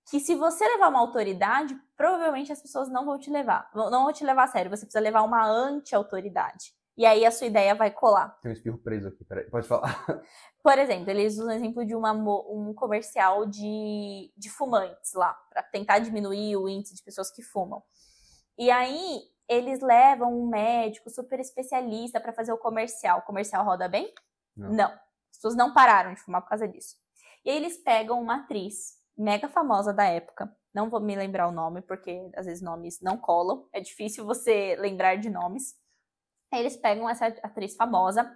A: Que se você levar uma autoridade, provavelmente as pessoas não vão te levar, não vão te levar a sério. Você precisa levar uma anti-autoridade. E aí a sua ideia vai colar.
B: Tem um espirro preso aqui, peraí, pode falar.
A: [LAUGHS] Por exemplo, eles usam o exemplo de uma, um comercial de, de fumantes lá, para tentar diminuir o índice de pessoas que fumam. E aí eles levam um médico super especialista para fazer o comercial. O comercial roda bem? Não. não. As pessoas não pararam de fumar por causa disso. E aí eles pegam uma atriz mega famosa da época. Não vou me lembrar o nome, porque às vezes nomes não colam. É difícil você lembrar de nomes. Eles pegam essa atriz famosa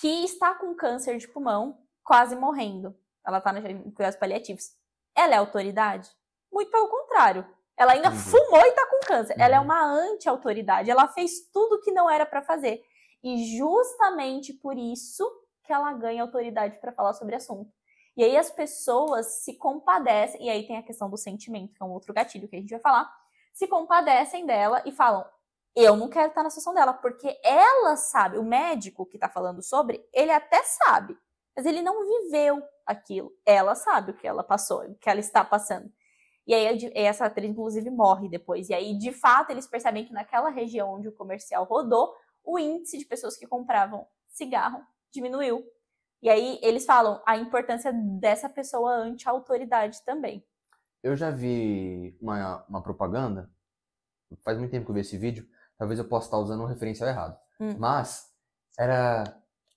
A: que está com câncer de pulmão, quase morrendo. Ela está em cuidados paliativos. Ela é autoridade? Muito pelo contrário. Ela ainda uhum. fumou e está com câncer. Uhum. Ela é uhum. uma anti-autoridade. Ela fez tudo que não era para fazer. E justamente por isso que ela ganha autoridade para falar sobre o assunto. E aí as pessoas se compadecem, e aí tem a questão do sentimento, que é um outro gatilho que a gente vai falar, se compadecem dela e falam: eu não quero estar na situação dela, porque ela sabe, o médico que está falando sobre, ele até sabe, mas ele não viveu aquilo. Ela sabe o que ela passou, o que ela está passando. E aí essa atriz, inclusive, morre depois. E aí, de fato, eles percebem que naquela região onde o comercial rodou, o índice de pessoas que compravam cigarro diminuiu. E aí eles falam a importância dessa pessoa ante a autoridade também.
B: Eu já vi uma, uma propaganda, faz muito tempo que eu vi esse vídeo, Talvez eu possa estar usando um referencial errado. Hum. Mas era,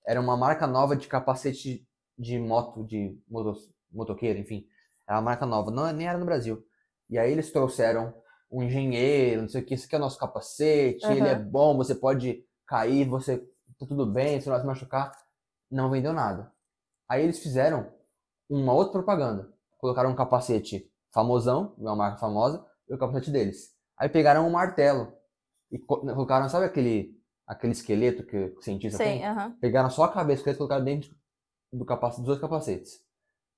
B: era uma marca nova de capacete de moto, de moto, motoqueiro, enfim. Era uma marca nova, não, nem era no Brasil. E aí eles trouxeram um engenheiro, não sei o que, isso aqui é o nosso capacete, uhum. ele é bom, você pode cair, você tá tudo bem, você não vai se machucar. Não vendeu nada. Aí eles fizeram uma outra propaganda. Colocaram um capacete famosão, uma marca famosa, e o capacete deles. Aí pegaram um martelo e né, colocaram, sabe aquele, aquele esqueleto que o cientista Sim, tem? Uh -huh. Pegaram só a cabeça e colocaram dentro do capacete, dos dois capacetes.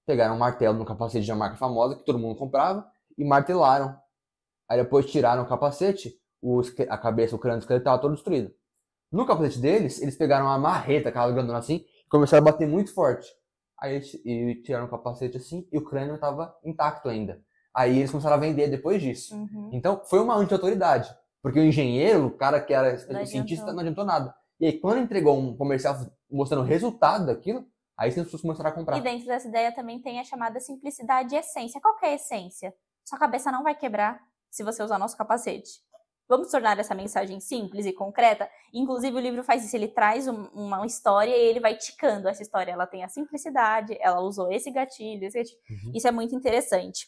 B: Pegaram um martelo no capacete de uma marca famosa que todo mundo comprava e martelaram. Aí depois tiraram o capacete, o, a cabeça, o crânio esqueleto estava todo destruído. No capacete deles, eles pegaram uma marreta, aquela grandona assim, e começaram a bater muito forte. Aí eles e tiraram o capacete assim e o crânio estava intacto ainda. Aí eles começaram a vender depois disso. Uhum. Então foi uma anti-autoridade. Porque o engenheiro, o cara que era não cientista, não adiantou nada. E aí, quando entregou um comercial mostrando o resultado daquilo, aí as pessoas começaram a comprar. E
A: dentro dessa ideia também tem a chamada simplicidade e essência. Qual é a essência? Sua cabeça não vai quebrar se você usar nosso capacete. Vamos tornar essa mensagem simples e concreta? Inclusive, o livro faz isso, ele traz uma história e ele vai ticando essa história. Ela tem a simplicidade, ela usou esse gatilho, esse gatilho. Uhum. Isso é muito interessante.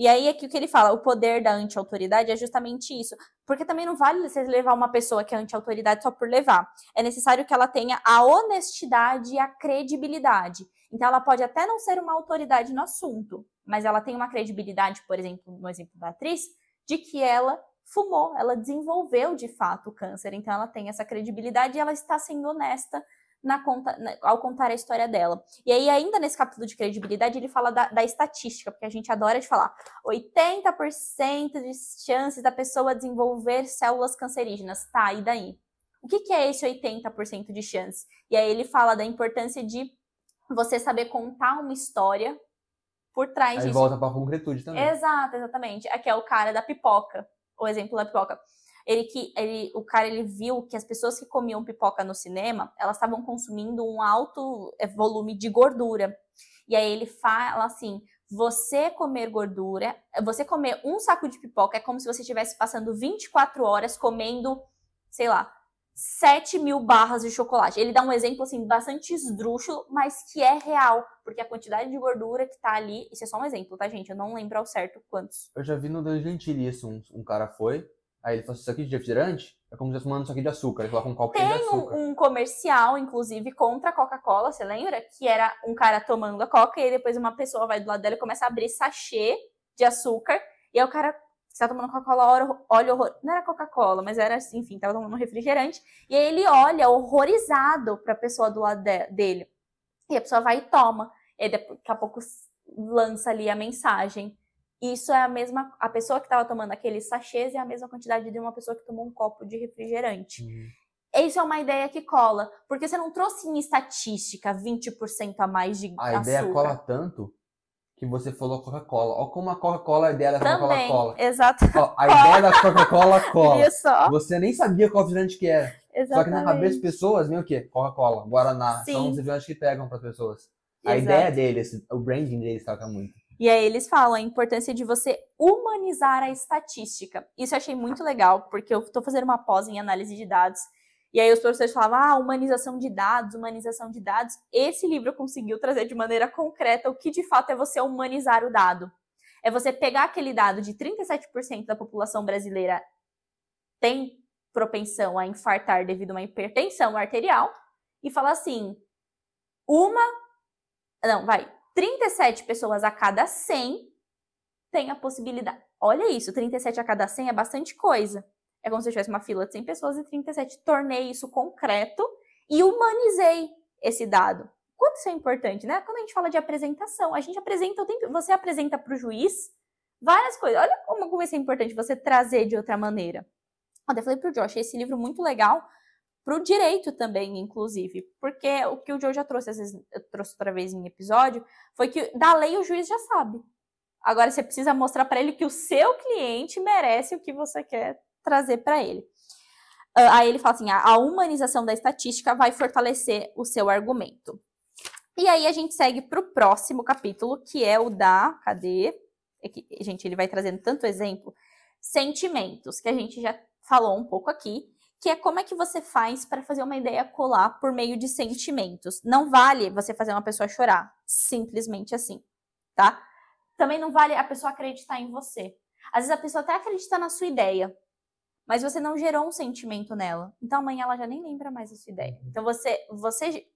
A: E aí é que o que ele fala, o poder da anti-autoridade é justamente isso. Porque também não vale você levar uma pessoa que é anti-autoridade só por levar. É necessário que ela tenha a honestidade e a credibilidade. Então ela pode até não ser uma autoridade no assunto, mas ela tem uma credibilidade, por exemplo, no exemplo da atriz, de que ela fumou, ela desenvolveu de fato o câncer. Então ela tem essa credibilidade e ela está sendo honesta na conta, na, ao contar a história dela. E aí, ainda nesse capítulo de credibilidade, ele fala da, da estatística, porque a gente adora de falar 80% de chances da pessoa desenvolver células cancerígenas. Tá, e daí? O que, que é esse 80% de chance? E aí ele fala da importância de você saber contar uma história por trás aí disso. Aí volta
B: para concretude também.
A: Exato, exatamente. Aqui é o cara da pipoca, o exemplo da pipoca. Ele que ele, o cara ele viu que as pessoas que comiam pipoca no cinema, elas estavam consumindo um alto é, volume de gordura. E aí ele fala assim: você comer gordura, você comer um saco de pipoca é como se você estivesse passando 24 horas comendo, sei lá, 7 mil barras de chocolate. Ele dá um exemplo assim bastante esdrúxulo, mas que é real, porque a quantidade de gordura que tá ali, isso é só um exemplo, tá, gente? Eu não lembro ao certo quantos.
B: Eu já vi no Dan Gentili isso, um, um cara foi, Aí ele falou assim, isso aqui de refrigerante é como se fosse mandando isso aqui de açúcar. Ele coloca um copo Tem de açúcar. Tem
A: um, comercial, inclusive, contra a Coca-Cola, você lembra? Que era um cara tomando a Coca e depois uma pessoa vai do lado dela e começa a abrir sachê de açúcar. E aí o cara está tomando Coca-Cola, olha horror. Não era Coca-Cola, mas era, enfim, estava tomando um refrigerante. E aí ele olha horrorizado para a pessoa do lado de, dele. E a pessoa vai e toma. E daqui a pouco lança ali a mensagem isso é a mesma. A pessoa que estava tomando aqueles sachês é a mesma quantidade de uma pessoa que tomou um copo de refrigerante.
B: Uhum.
A: Isso é uma ideia que cola, porque você não trouxe em estatística 20% a mais de A açúcar. ideia cola
B: tanto que você falou Coca-Cola. Olha como a Coca-Cola é ideia da Coca-Cola.
A: Exato. Ó,
B: a ideia da Coca-Cola [LAUGHS] cola. Você nem sabia qual refrigerante que era. Exatamente. Só que na cabeça das pessoas vem o quê? Coca-Cola, Guaraná. Sim. São os refrigerantes que pegam para as pessoas. A Exato. ideia deles, o branding deles toca muito.
A: E aí eles falam a importância de você humanizar a estatística. Isso eu achei muito legal, porque eu estou fazendo uma pós em análise de dados. E aí os professores falavam, ah, humanização de dados, humanização de dados. Esse livro conseguiu trazer de maneira concreta o que de fato é você humanizar o dado. É você pegar aquele dado de 37% da população brasileira tem propensão a infartar devido a uma hipertensão arterial e falar assim, uma, não, vai, 37 pessoas a cada 100 tem a possibilidade. Olha isso, 37 a cada 100 é bastante coisa. É como se eu tivesse uma fila de 100 pessoas e 37. Tornei isso concreto e humanizei esse dado. Quanto isso é importante, né? Quando a gente fala de apresentação, a gente apresenta o tempo. Você apresenta para o juiz várias coisas. Olha como, isso é importante você trazer de outra maneira. Eu até falei para o Josh, esse livro muito legal para o direito também, inclusive, porque o que o Joe já trouxe, às vezes eu trouxe outra vez em episódio, foi que da lei o juiz já sabe. Agora você precisa mostrar para ele que o seu cliente merece o que você quer trazer para ele. Ah, aí ele fala assim: a humanização da estatística vai fortalecer o seu argumento. E aí a gente segue para o próximo capítulo, que é o da. Cadê? É que, gente, ele vai trazendo tanto exemplo. Sentimentos, que a gente já falou um pouco aqui que é como é que você faz para fazer uma ideia colar por meio de sentimentos. Não vale você fazer uma pessoa chorar, simplesmente assim, tá? Também não vale a pessoa acreditar em você. Às vezes a pessoa até acredita na sua ideia, mas você não gerou um sentimento nela. Então amanhã ela já nem lembra mais a sua ideia. Então você, você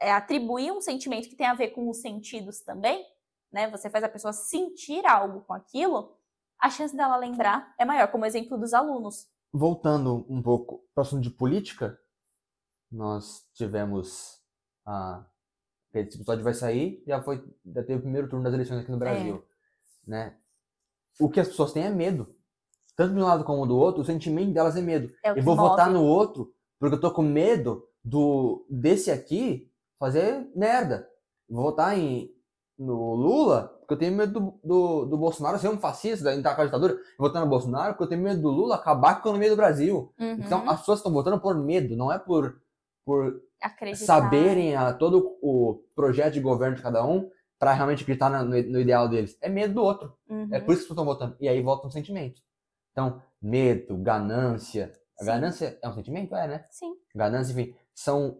A: é, atribuir um sentimento que tem a ver com os sentidos também, né? Você faz a pessoa sentir algo com aquilo, a chance dela lembrar é maior, como o exemplo dos alunos
B: voltando um pouco para o assunto de política, nós tivemos a. Esse episódio vai sair, já, foi, já teve o primeiro turno das eleições aqui no é. Brasil. É. Né? O que as pessoas têm é medo. Tanto de um lado como do outro, o sentimento delas é medo. É eu vou move. votar no outro porque eu tô com medo do desse aqui fazer merda. Vou votar em, no Lula, porque eu tenho medo do, do, do Bolsonaro ser um fascista, entrar com a ditadura, votar no Bolsonaro, porque eu tenho medo do Lula acabar com a economia do Brasil. Uhum. Então, as pessoas estão votando por medo, não é por, por saberem a, ah, todo o projeto de governo de cada um para realmente acreditar no, no, ideal deles. É medo do outro. É uhum. É por isso que estão votando. E aí volta um sentimento. Então, medo, ganância. A ganância é um sentimento? É, né? Sim. Ganância, enfim, são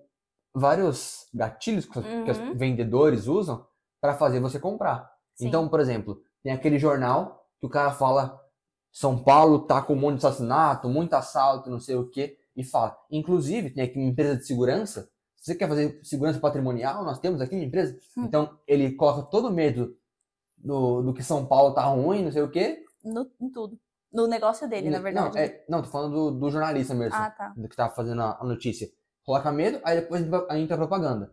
B: vários gatilhos que, uhum. que os vendedores usam para fazer você comprar. Sim. Então, por exemplo, tem aquele jornal que o cara fala São Paulo tá com um monte de assassinato, muito assalto, não sei o quê, e fala. Inclusive, tem aqui uma empresa de segurança. Se você quer fazer segurança patrimonial, nós temos aqui uma empresa. Hum. Então, ele coloca todo o medo do, do que São Paulo tá ruim, não sei o quê.
A: No, em tudo. No negócio dele, na verdade. Não, é,
B: não tô falando do, do jornalista mesmo. Ah, tá. Do que tá fazendo a, a notícia. Coloca medo, aí depois a gente propaganda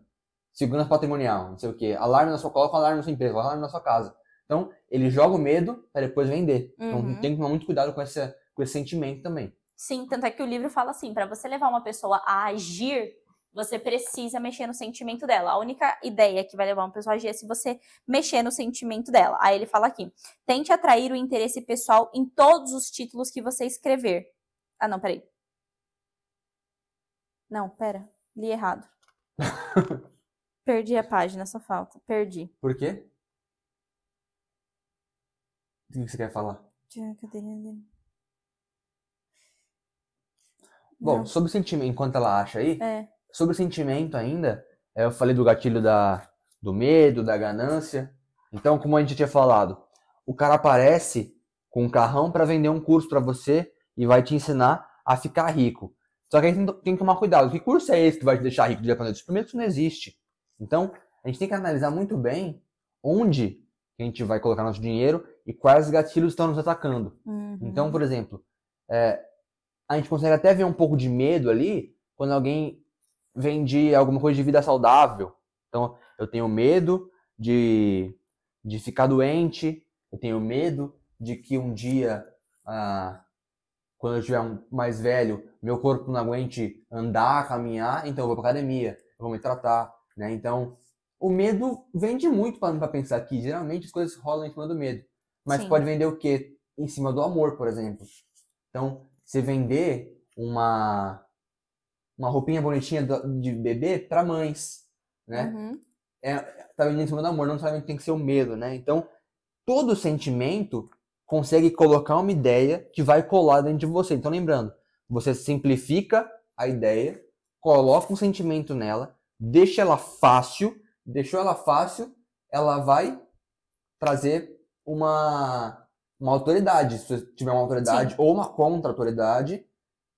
B: segurança patrimonial, não sei o quê, alarme na sua coloca alarme na sua empresa, alarme na sua casa. Então, ele joga o medo para depois vender. Então, uhum. Então, tem que tomar muito cuidado com, esse com esse sentimento também.
A: Sim, tanto é que o livro fala assim, para você levar uma pessoa a agir, você precisa mexer no sentimento dela. A única ideia que vai levar uma pessoa a agir é se você mexer no sentimento dela. Aí ele fala aqui: tente atrair o interesse pessoal em todos os títulos que você escrever. Ah, não, peraí. Não, pera, li errado. [LAUGHS] Perdi a página, só falta. Perdi.
B: Por quê? O que você quer falar?
A: a cadeirinha dele.
B: Bom, Não. sobre o sentimento, enquanto ela acha aí, É. sobre o sentimento ainda, é, eu falei do gatilho da, do medo, da ganância. Então, como a gente tinha falado, o cara aparece com um carrão para vender um curso para você e vai te ensinar a ficar rico. Só que aí tem, tem que tomar cuidado. Que curso é esse que vai te deixar rico de dia para noite? Primeiro isso não existe. Então, a gente tem que analisar muito bem onde a gente vai colocar nosso dinheiro e quais gatilhos estão nos atacando. Uhum. Então, por exemplo, é, a gente consegue até ver um pouco de medo ali quando alguém vende alguma coisa de vida saudável. Então, eu tenho medo de, de ficar doente, eu tenho medo de que um dia, ah, quando eu estiver mais velho, meu corpo não aguente andar, caminhar, então eu vou para academia, eu vou me tratar, né? Então, o medo vende muito para para pensar que geralmente as coisas rolam em cima do medo. Mas Sim. pode vender o quê? Em cima do amor, por exemplo. Então, você vender uma uma roupinha bonitinha de bebê para mães, né? Uhum. É, tá vendendo em cima do amor, não necessariamente tem que ser o medo, né? Então, todo sentimento consegue colocar uma ideia que vai colar dentro de você. Então, lembrando, você simplifica a ideia, coloca um sentimento nela, deixa ela fácil, deixou ela fácil, ela vai trazer uma, uma autoridade, se você tiver uma autoridade Sim. ou uma contra-autoridade,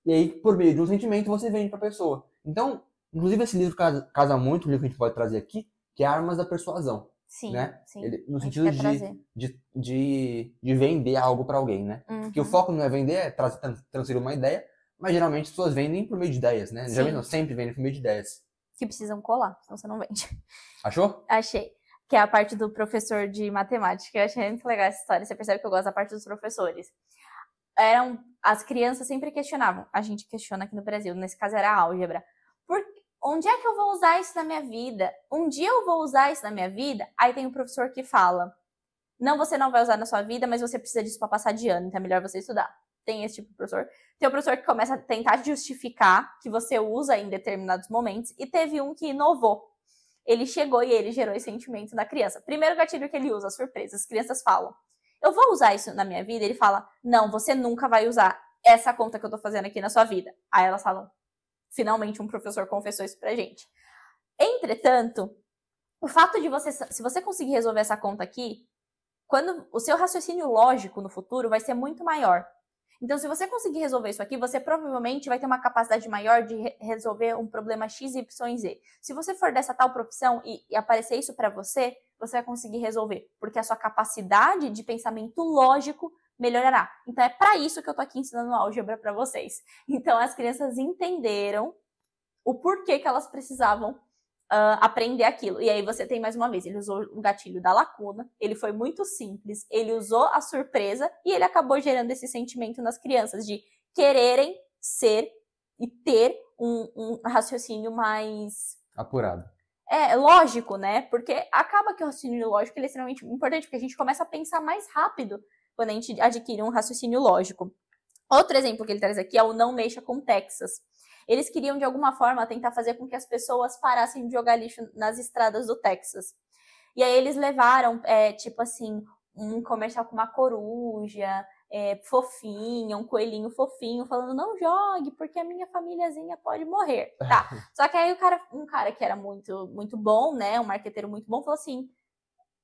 B: e aí, por meio de um sentimento, você vende para a pessoa. Então, inclusive, esse livro casa, casa muito, o livro que a gente pode trazer aqui, que é Armas da Persuasão.
A: Sim, né? Sim. Ele,
B: no sentido de, de, de, de, vender algo para alguém, né? Uhum. Que o foco não é vender, é trazer, transferir uma ideia, mas geralmente as pessoas vendem por meio de ideias, né? Geralmente não, sempre vendem por meio de ideias que
A: precisam colar, senão você não vende.
B: [LAUGHS] Achou?
A: Achei. Que é a parte do professor de matemática. Eu achei muito legal essa história. Você percebe que eu gosto da parte dos professores. Eram, as crianças sempre questionavam. A gente questiona aqui no Brasil, nesse caso era álgebra. Por, onde é que eu vou usar isso na minha vida? Um dia eu vou usar isso na minha vida? Aí tem um professor que fala: Não, você não vai usar na sua vida, mas você precisa disso para passar de ano, então é melhor você estudar tem esse tipo de professor. Tem o professor que começa a tentar justificar que você usa em determinados momentos, e teve um que inovou. Ele chegou e ele gerou esse sentimento na criança. Primeiro gatilho que ele usa, surpresa. As crianças falam: Eu vou usar isso na minha vida? Ele fala: Não, você nunca vai usar essa conta que eu tô fazendo aqui na sua vida. Aí elas falam: Finalmente, um professor confessou isso pra gente. Entretanto, o fato de você, se você conseguir resolver essa conta aqui, quando o seu raciocínio lógico no futuro vai ser muito maior. Então, se você conseguir resolver isso aqui, você provavelmente vai ter uma capacidade maior de re resolver um problema X, Y e Z. Se você for dessa tal profissão e, e aparecer isso para você, você vai conseguir resolver, porque a sua capacidade de pensamento lógico melhorará. Então, é para isso que eu tô aqui ensinando álgebra para vocês. Então, as crianças entenderam o porquê que elas precisavam Uh, aprender aquilo. E aí você tem mais uma vez, ele usou o gatilho da lacuna, ele foi muito simples, ele usou a surpresa e ele acabou gerando esse sentimento nas crianças de quererem ser e ter um, um raciocínio mais apurado. É lógico, né? Porque acaba que o raciocínio lógico é extremamente importante, porque a gente começa a pensar mais rápido quando a gente adquire um raciocínio lógico. Outro exemplo que ele traz aqui é o não mexa com Texas eles queriam de alguma forma tentar fazer com que as pessoas parassem de jogar lixo nas estradas do Texas. E aí eles levaram, é, tipo assim, um comercial com uma coruja, é, fofinha, um coelhinho fofinho, falando, não jogue, porque a minha famíliazinha pode morrer. Tá. [LAUGHS] Só que aí o cara, um cara que era muito, muito bom, né? Um marqueteiro muito bom, falou assim: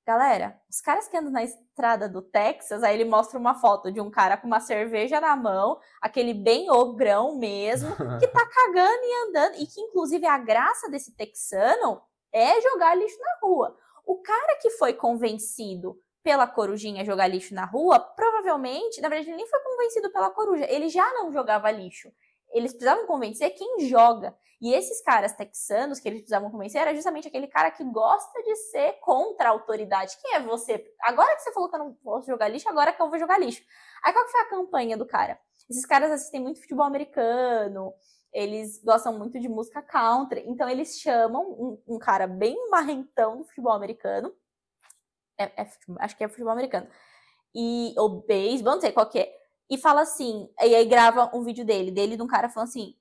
A: Galera, os caras que andam na estrada do Texas, aí ele mostra uma foto de um cara com uma cerveja na mão, aquele bem ogrão mesmo, que tá [LAUGHS] cagando e andando, e que inclusive a graça desse texano é jogar lixo na rua. O cara que foi convencido pela corujinha jogar lixo na rua, provavelmente, na verdade, ele nem foi convencido pela coruja, ele já não jogava lixo eles precisavam convencer quem joga. E esses caras texanos que eles precisavam convencer era justamente aquele cara que gosta de ser contra a autoridade. Quem é você? Agora que você falou que eu não posso jogar lixo, agora que eu vou jogar lixo. Aí qual que foi a campanha do cara? Esses caras assistem muito futebol americano, eles gostam muito de música country, então eles chamam um, um cara bem marrentão do futebol americano. É, é, acho que é futebol americano. E, ou beisebol, não sei qual que é e fala assim, e aí grava um vídeo dele, dele de um cara falando assim: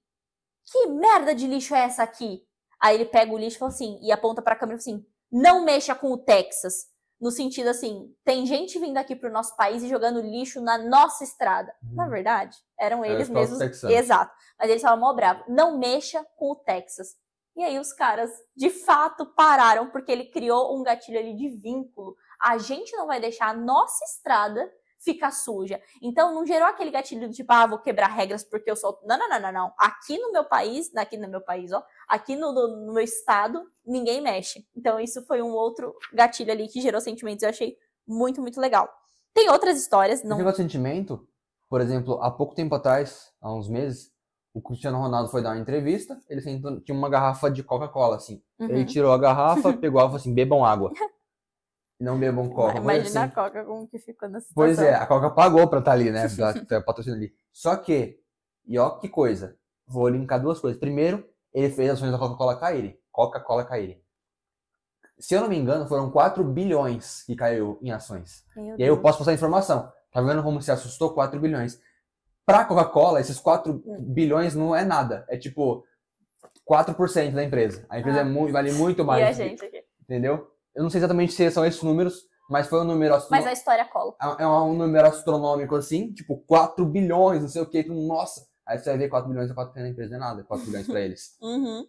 A: "Que merda de lixo é essa aqui?" Aí ele pega o lixo e fala assim, e aponta para a câmera assim: "Não mexa com o Texas." No sentido assim, tem gente vindo aqui pro nosso país e jogando lixo na nossa estrada. Na uhum. verdade, eram é, eles Era mesmos. Exato. Mas eles estavam mó bravo. Não mexa com o Texas. E aí os caras, de fato, pararam, porque ele criou um gatilho ali de vínculo. A gente não vai deixar a nossa estrada fica suja. Então, não gerou aquele gatilho de tipo, ah, vou quebrar regras porque eu sou. Não, não, não, não, não. Aqui no meu país, né, aqui no meu país, ó, aqui no, no, no meu estado, ninguém mexe. Então, isso foi um outro gatilho ali que gerou sentimentos. Eu achei muito, muito legal. Tem outras histórias. Não... Esse
B: sentimento, por exemplo, há pouco tempo atrás, há uns meses, o Cristiano Ronaldo foi dar uma entrevista, ele sentou, tinha uma garrafa de Coca-Cola, assim. Uhum. Ele tirou a garrafa, [LAUGHS] pegou a e falou assim, bebam água. [LAUGHS] não bebam coca. Imagina assim, a
A: coca como que ficou nessa situação. Pois é, a
B: coca pagou pra estar tá ali, né? [LAUGHS] Patrocínio ali. Só que, e ó que coisa, vou linkar duas coisas. Primeiro, ele fez ações da Coca-Cola caírem. Coca-Cola caírem. Se eu não me engano, foram 4 bilhões que caiu em ações. Meu e Deus. aí eu posso passar a informação. Tá vendo como se assustou? 4 bilhões. Pra Coca-Cola, esses 4 hum. bilhões não é nada. É tipo 4% da empresa. A empresa é ah. é vale muito mais. E a gente aqui. Entendeu? Eu não sei exatamente se são esses números, mas foi um número astronômico. Mas a história cola. É, é um número astronômico assim, tipo 4 bilhões, não sei o que. Nossa, aí você vai ver 4 bilhões é 4 bilhões na empresa, é nada, 4 bilhões [LAUGHS] pra eles.
A: uhum.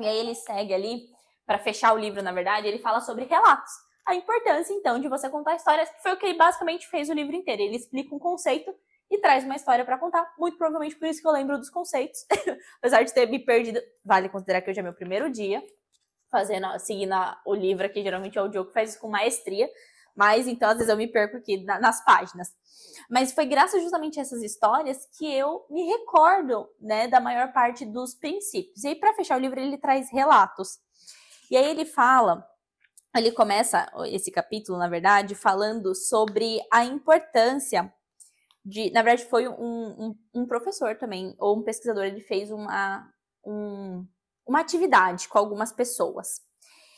A: E aí ele segue ali, para fechar o livro, na verdade, ele fala sobre relatos. A importância, então, de você contar histórias, que foi o que ele basicamente fez o livro inteiro. Ele explica um conceito e traz uma história para contar. Muito provavelmente por isso que eu lembro dos conceitos. [LAUGHS] Apesar de ter me perdido, vale considerar que hoje é meu primeiro dia fazendo, seguindo o livro aqui, geralmente é o Diogo que faz isso com maestria, mas então às vezes eu me perco aqui na, nas páginas. Mas foi graças justamente a essas histórias que eu me recordo, né, da maior parte dos princípios. E aí, para fechar o livro, ele traz relatos. E aí ele fala, ele começa esse capítulo, na verdade, falando sobre a importância de. Na verdade, foi um, um, um professor também, ou um pesquisador, ele fez uma, um, uma atividade com algumas pessoas.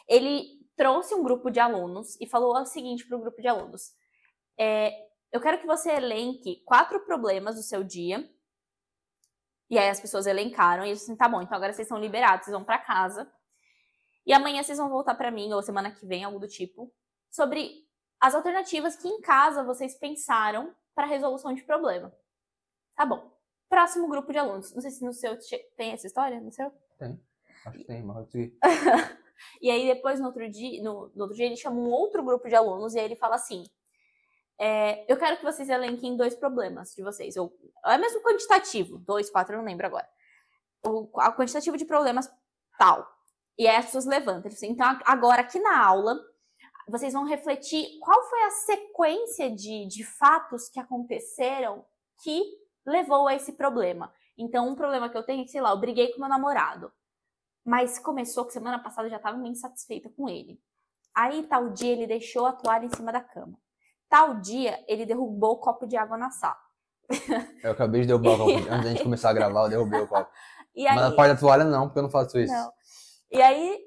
A: Ele trouxe um grupo de alunos e falou o seguinte para o grupo de alunos: é, Eu quero que você elenque quatro problemas do seu dia. E aí as pessoas elencaram e eles assim: Tá bom, então agora vocês estão liberados, vocês vão para casa. E amanhã vocês vão voltar para mim, ou semana que vem, algo do tipo, sobre as alternativas que em casa vocês pensaram para resolução de problema. Tá bom. Próximo grupo de alunos. Não sei se no seu tem essa história, no seu?
B: Tem. Acho que tem, mas
A: [LAUGHS] E aí depois, no outro, dia, no, no, outro dia, ele chama um outro grupo de alunos e aí ele fala assim, é, eu quero que vocês elenquem dois problemas de vocês, ou é mesmo quantitativo, dois, quatro, eu não lembro agora. O, a quantitativo de problemas tal. E aí as pessoas levantam. Assim, então, agora aqui na aula, vocês vão refletir qual foi a sequência de, de fatos que aconteceram que levou a esse problema. Então, um problema que eu tenho é que, sei lá, eu briguei com meu namorado mas começou que semana passada já estava insatisfeita com ele. Aí tal dia ele deixou a toalha em cima da cama. Tal dia ele derrubou o copo de água na sala.
B: Eu acabei de derrubar o copo. [LAUGHS] Antes da gente começar a gravar, eu derrubei o copo.
A: Aí... Mas na parte da
B: toalha não, porque eu não faço isso. Não.
A: E aí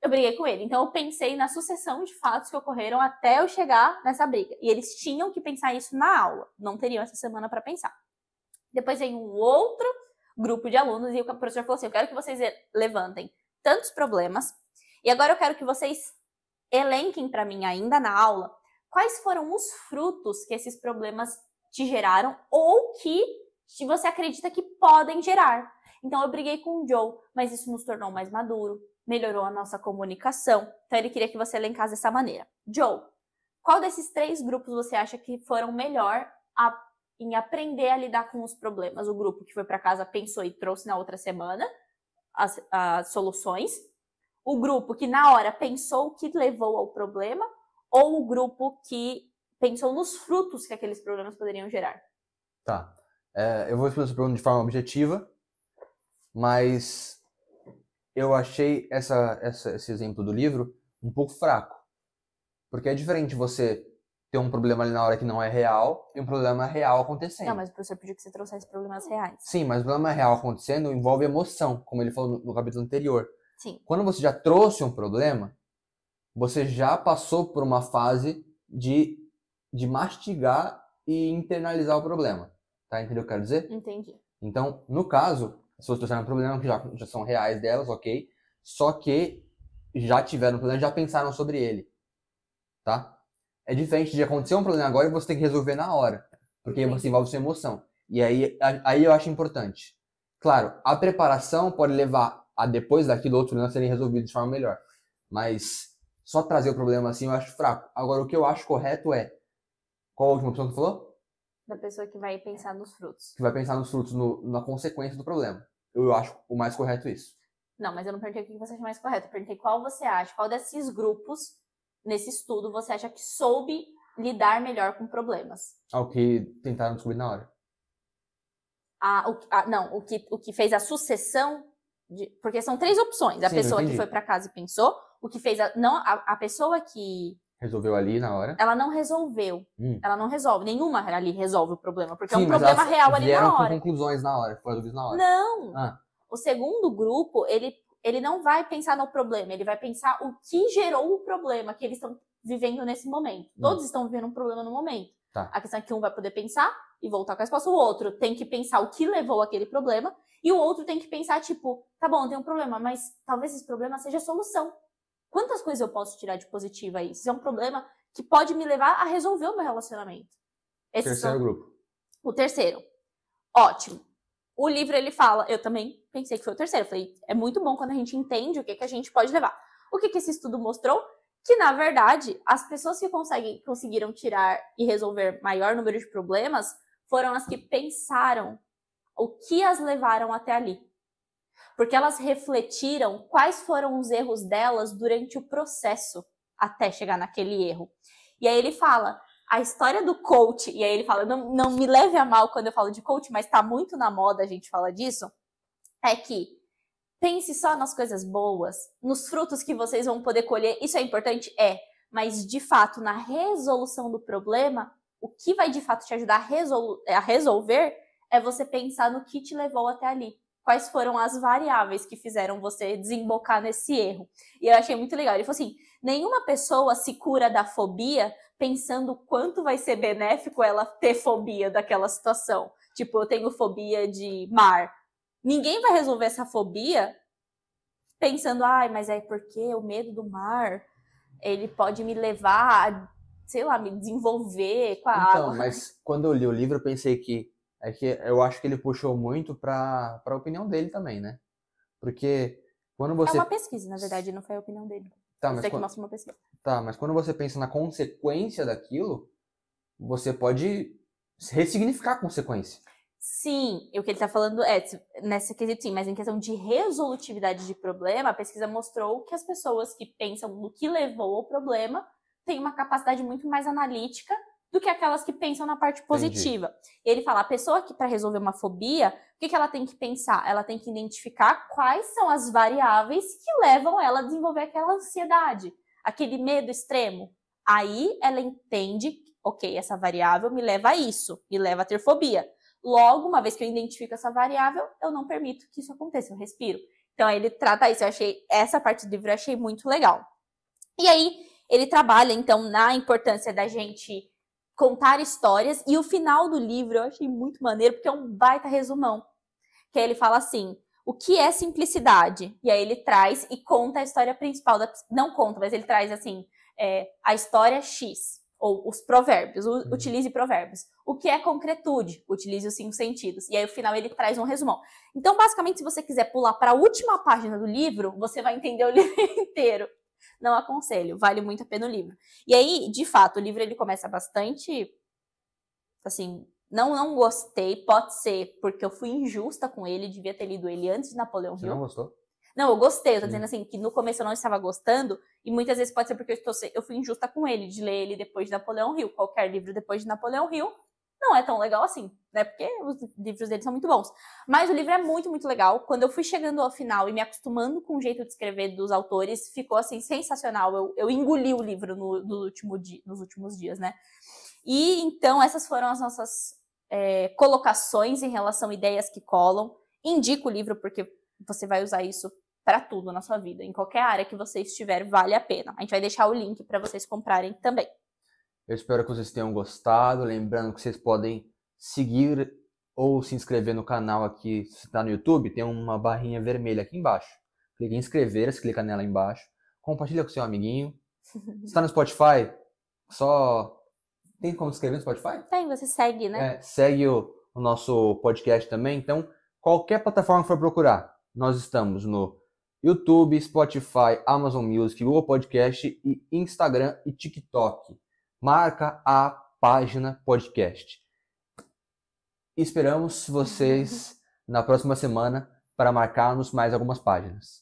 A: eu briguei com ele. Então eu pensei na sucessão de fatos que ocorreram até eu chegar nessa briga. E eles tinham que pensar isso na aula. Não teriam essa semana para pensar. Depois vem um outro grupo de alunos e o professor falou assim: eu quero que vocês levantem tantos problemas e agora eu quero que vocês elenquem para mim ainda na aula quais foram os frutos que esses problemas te geraram ou que você acredita que podem gerar. Então eu briguei com o Joe, mas isso nos tornou mais maduro, melhorou a nossa comunicação. Então ele queria que você elencasse dessa maneira. Joe, qual desses três grupos você acha que foram melhor a em aprender a lidar com os problemas. O grupo que foi para casa pensou e trouxe na outra semana as, as soluções. O grupo que na hora pensou o que levou ao problema, ou o grupo que pensou nos frutos que aqueles problemas poderiam gerar.
B: Tá. É, eu vou responder essa pergunta de forma objetiva, mas eu achei essa, essa, esse exemplo do livro um pouco fraco. Porque é diferente você ter um problema ali na hora que não é real e um problema real acontecendo. Não,
A: mas o professor pediu que você trouxesse problemas reais.
B: Sim, mas o problema real acontecendo envolve emoção, como ele falou no capítulo anterior. Sim. Quando você já trouxe um problema, você já passou por uma fase de, de mastigar e internalizar o problema. Tá? Entendeu o que eu quero dizer? Entendi. Então, no caso, as pessoas trouxeram um problema que já, já são reais delas, ok? Só que já tiveram um problema, já pensaram sobre ele. Tá? É diferente de acontecer um problema agora e você tem que resolver na hora, porque você envolve sua emoção. E aí, aí eu acho importante. Claro, a preparação pode levar a depois daquilo outro não serem resolvidos de forma melhor. Mas só trazer o problema assim eu acho fraco. Agora, o que eu acho correto é. Qual a última opção que você falou?
A: Da pessoa que vai pensar nos frutos.
B: Que vai pensar nos frutos, no, na consequência do problema. Eu acho o mais correto isso.
A: Não, mas eu não perguntei o que você acha mais correto. Eu perguntei qual você acha, qual desses grupos nesse estudo você acha que soube lidar melhor com problemas?
B: Ao que tentaram descobrir na hora.
A: A, o, a, não, o que, o que fez a sucessão. De, porque são três opções. A Sim, pessoa que foi para casa e pensou, o que fez a, não a, a, pessoa que
B: resolveu ali na hora
A: ela não resolveu hum. ela não resolve nenhuma ali resolve o problema porque Sim, é um problema real ali na hora
B: conclusões na hora foram na hora
A: não ah. o segundo grupo ele ele não vai pensar no problema, ele vai pensar o que gerou o problema que eles estão vivendo nesse momento. Hum. Todos estão vivendo um problema no momento. Tá. A questão é que um vai poder pensar e voltar com a resposta, o outro tem que pensar o que levou aquele problema, e o outro tem que pensar, tipo, tá bom, tem um problema, mas talvez esse problema seja a solução. Quantas coisas eu posso tirar de positiva aí? Isso é um problema que pode me levar a resolver o meu relacionamento. Esse terceiro são... grupo. O terceiro. Ótimo o livro ele fala, eu também pensei que foi o terceiro, falei, é muito bom quando a gente entende o que, que a gente pode levar. O que, que esse estudo mostrou? Que, na verdade, as pessoas que conseguem, conseguiram tirar e resolver maior número de problemas foram as que pensaram o que as levaram até ali. Porque elas refletiram quais foram os erros delas durante o processo até chegar naquele erro. E aí ele fala a história do coach, e aí ele fala, não, não me leve a mal quando eu falo de coach, mas tá muito na moda a gente fala disso, é que pense só nas coisas boas, nos frutos que vocês vão poder colher, isso é importante? É. Mas, de fato, na resolução do problema, o que vai de fato te ajudar a, resol a resolver é você pensar no que te levou até ali quais foram as variáveis que fizeram você desembocar nesse erro. E eu achei muito legal. Ele falou assim: nenhuma pessoa se cura da fobia pensando quanto vai ser benéfico ela ter fobia daquela situação. Tipo, eu tenho fobia de mar. Ninguém vai resolver essa fobia pensando, ai, mas é porque o medo do mar ele pode me levar a, sei lá, me desenvolver com a então, água. Então, mas
B: quando eu li o livro, eu pensei que é que eu acho que ele puxou muito para a opinião dele também, né? Porque quando você. É uma
A: pesquisa, na verdade, não foi a opinião dele. Tá, mas, quando...
B: tá, mas quando você pensa na consequência daquilo, você pode ressignificar a consequência.
A: Sim, o que ele está falando é nessa quesito, sim, mas em questão de resolutividade de problema, a pesquisa mostrou que as pessoas que pensam no que levou ao problema têm uma capacidade muito mais analítica do que aquelas que pensam na parte positiva. Entendi. Ele fala, a pessoa que para resolver uma fobia, o que, que ela tem que pensar? Ela tem que identificar quais são as variáveis que levam ela a desenvolver aquela ansiedade, aquele medo extremo. Aí ela entende, ok, essa variável me leva a isso, me leva a ter fobia. Logo, uma vez que eu identifico essa variável, eu não permito que isso aconteça, eu respiro. Então ele trata isso, eu achei essa parte do livro eu achei muito legal. E aí ele trabalha então na importância da gente contar histórias. E o final do livro eu achei muito maneiro, porque é um baita resumão. Que aí ele fala assim: o que é simplicidade? E aí ele traz e conta a história principal. Da, não conta, mas ele traz assim: é, a história é X, ou os provérbios, uhum. utilize provérbios. O que é concretude? Utilize os cinco sentidos. E aí, no final, ele traz um resumão. Então, basicamente, se você quiser pular para a última página do livro, você vai entender o [LAUGHS] livro inteiro. Não aconselho, vale muito a pena o livro. E aí, de fato, o livro ele começa bastante assim, não não gostei, pode ser porque eu fui injusta com ele, devia ter lido ele antes de Napoleão Hill. Você não gostou? Não, eu gostei, eu tô dizendo assim, que no começo eu não estava gostando, e muitas vezes pode ser porque eu, estou, eu fui injusta com ele, de ler ele depois de Napoleão Hill. Qualquer livro depois de Napoleão Hill, não é tão legal assim, né? Porque os livros dele são muito bons. Mas o livro é muito, muito legal. Quando eu fui chegando ao final e me acostumando com o jeito de escrever dos autores, ficou assim sensacional. Eu, eu engoli o livro no, no último dia, nos últimos dias, né? E então essas foram as nossas é, colocações em relação a ideias que colam. Indico o livro porque você vai usar isso para tudo na sua vida, em qualquer área que você estiver, vale a pena. A gente vai deixar o link para vocês comprarem também.
B: Eu espero que vocês tenham gostado. Lembrando que vocês podem seguir ou se inscrever no canal aqui. Se está no YouTube, tem uma barrinha vermelha aqui embaixo. Clica em inscrever-se, clica nela embaixo. Compartilha com seu amiguinho. Se [LAUGHS] está no Spotify, só. Tem como se inscrever no Spotify?
A: Tem, você segue, né? É,
B: segue o, o nosso podcast também. Então, qualquer plataforma que for procurar, nós estamos no YouTube, Spotify, Amazon Music, Google Podcast e Instagram e TikTok marca a página podcast. Esperamos vocês na próxima semana para marcarmos mais algumas páginas.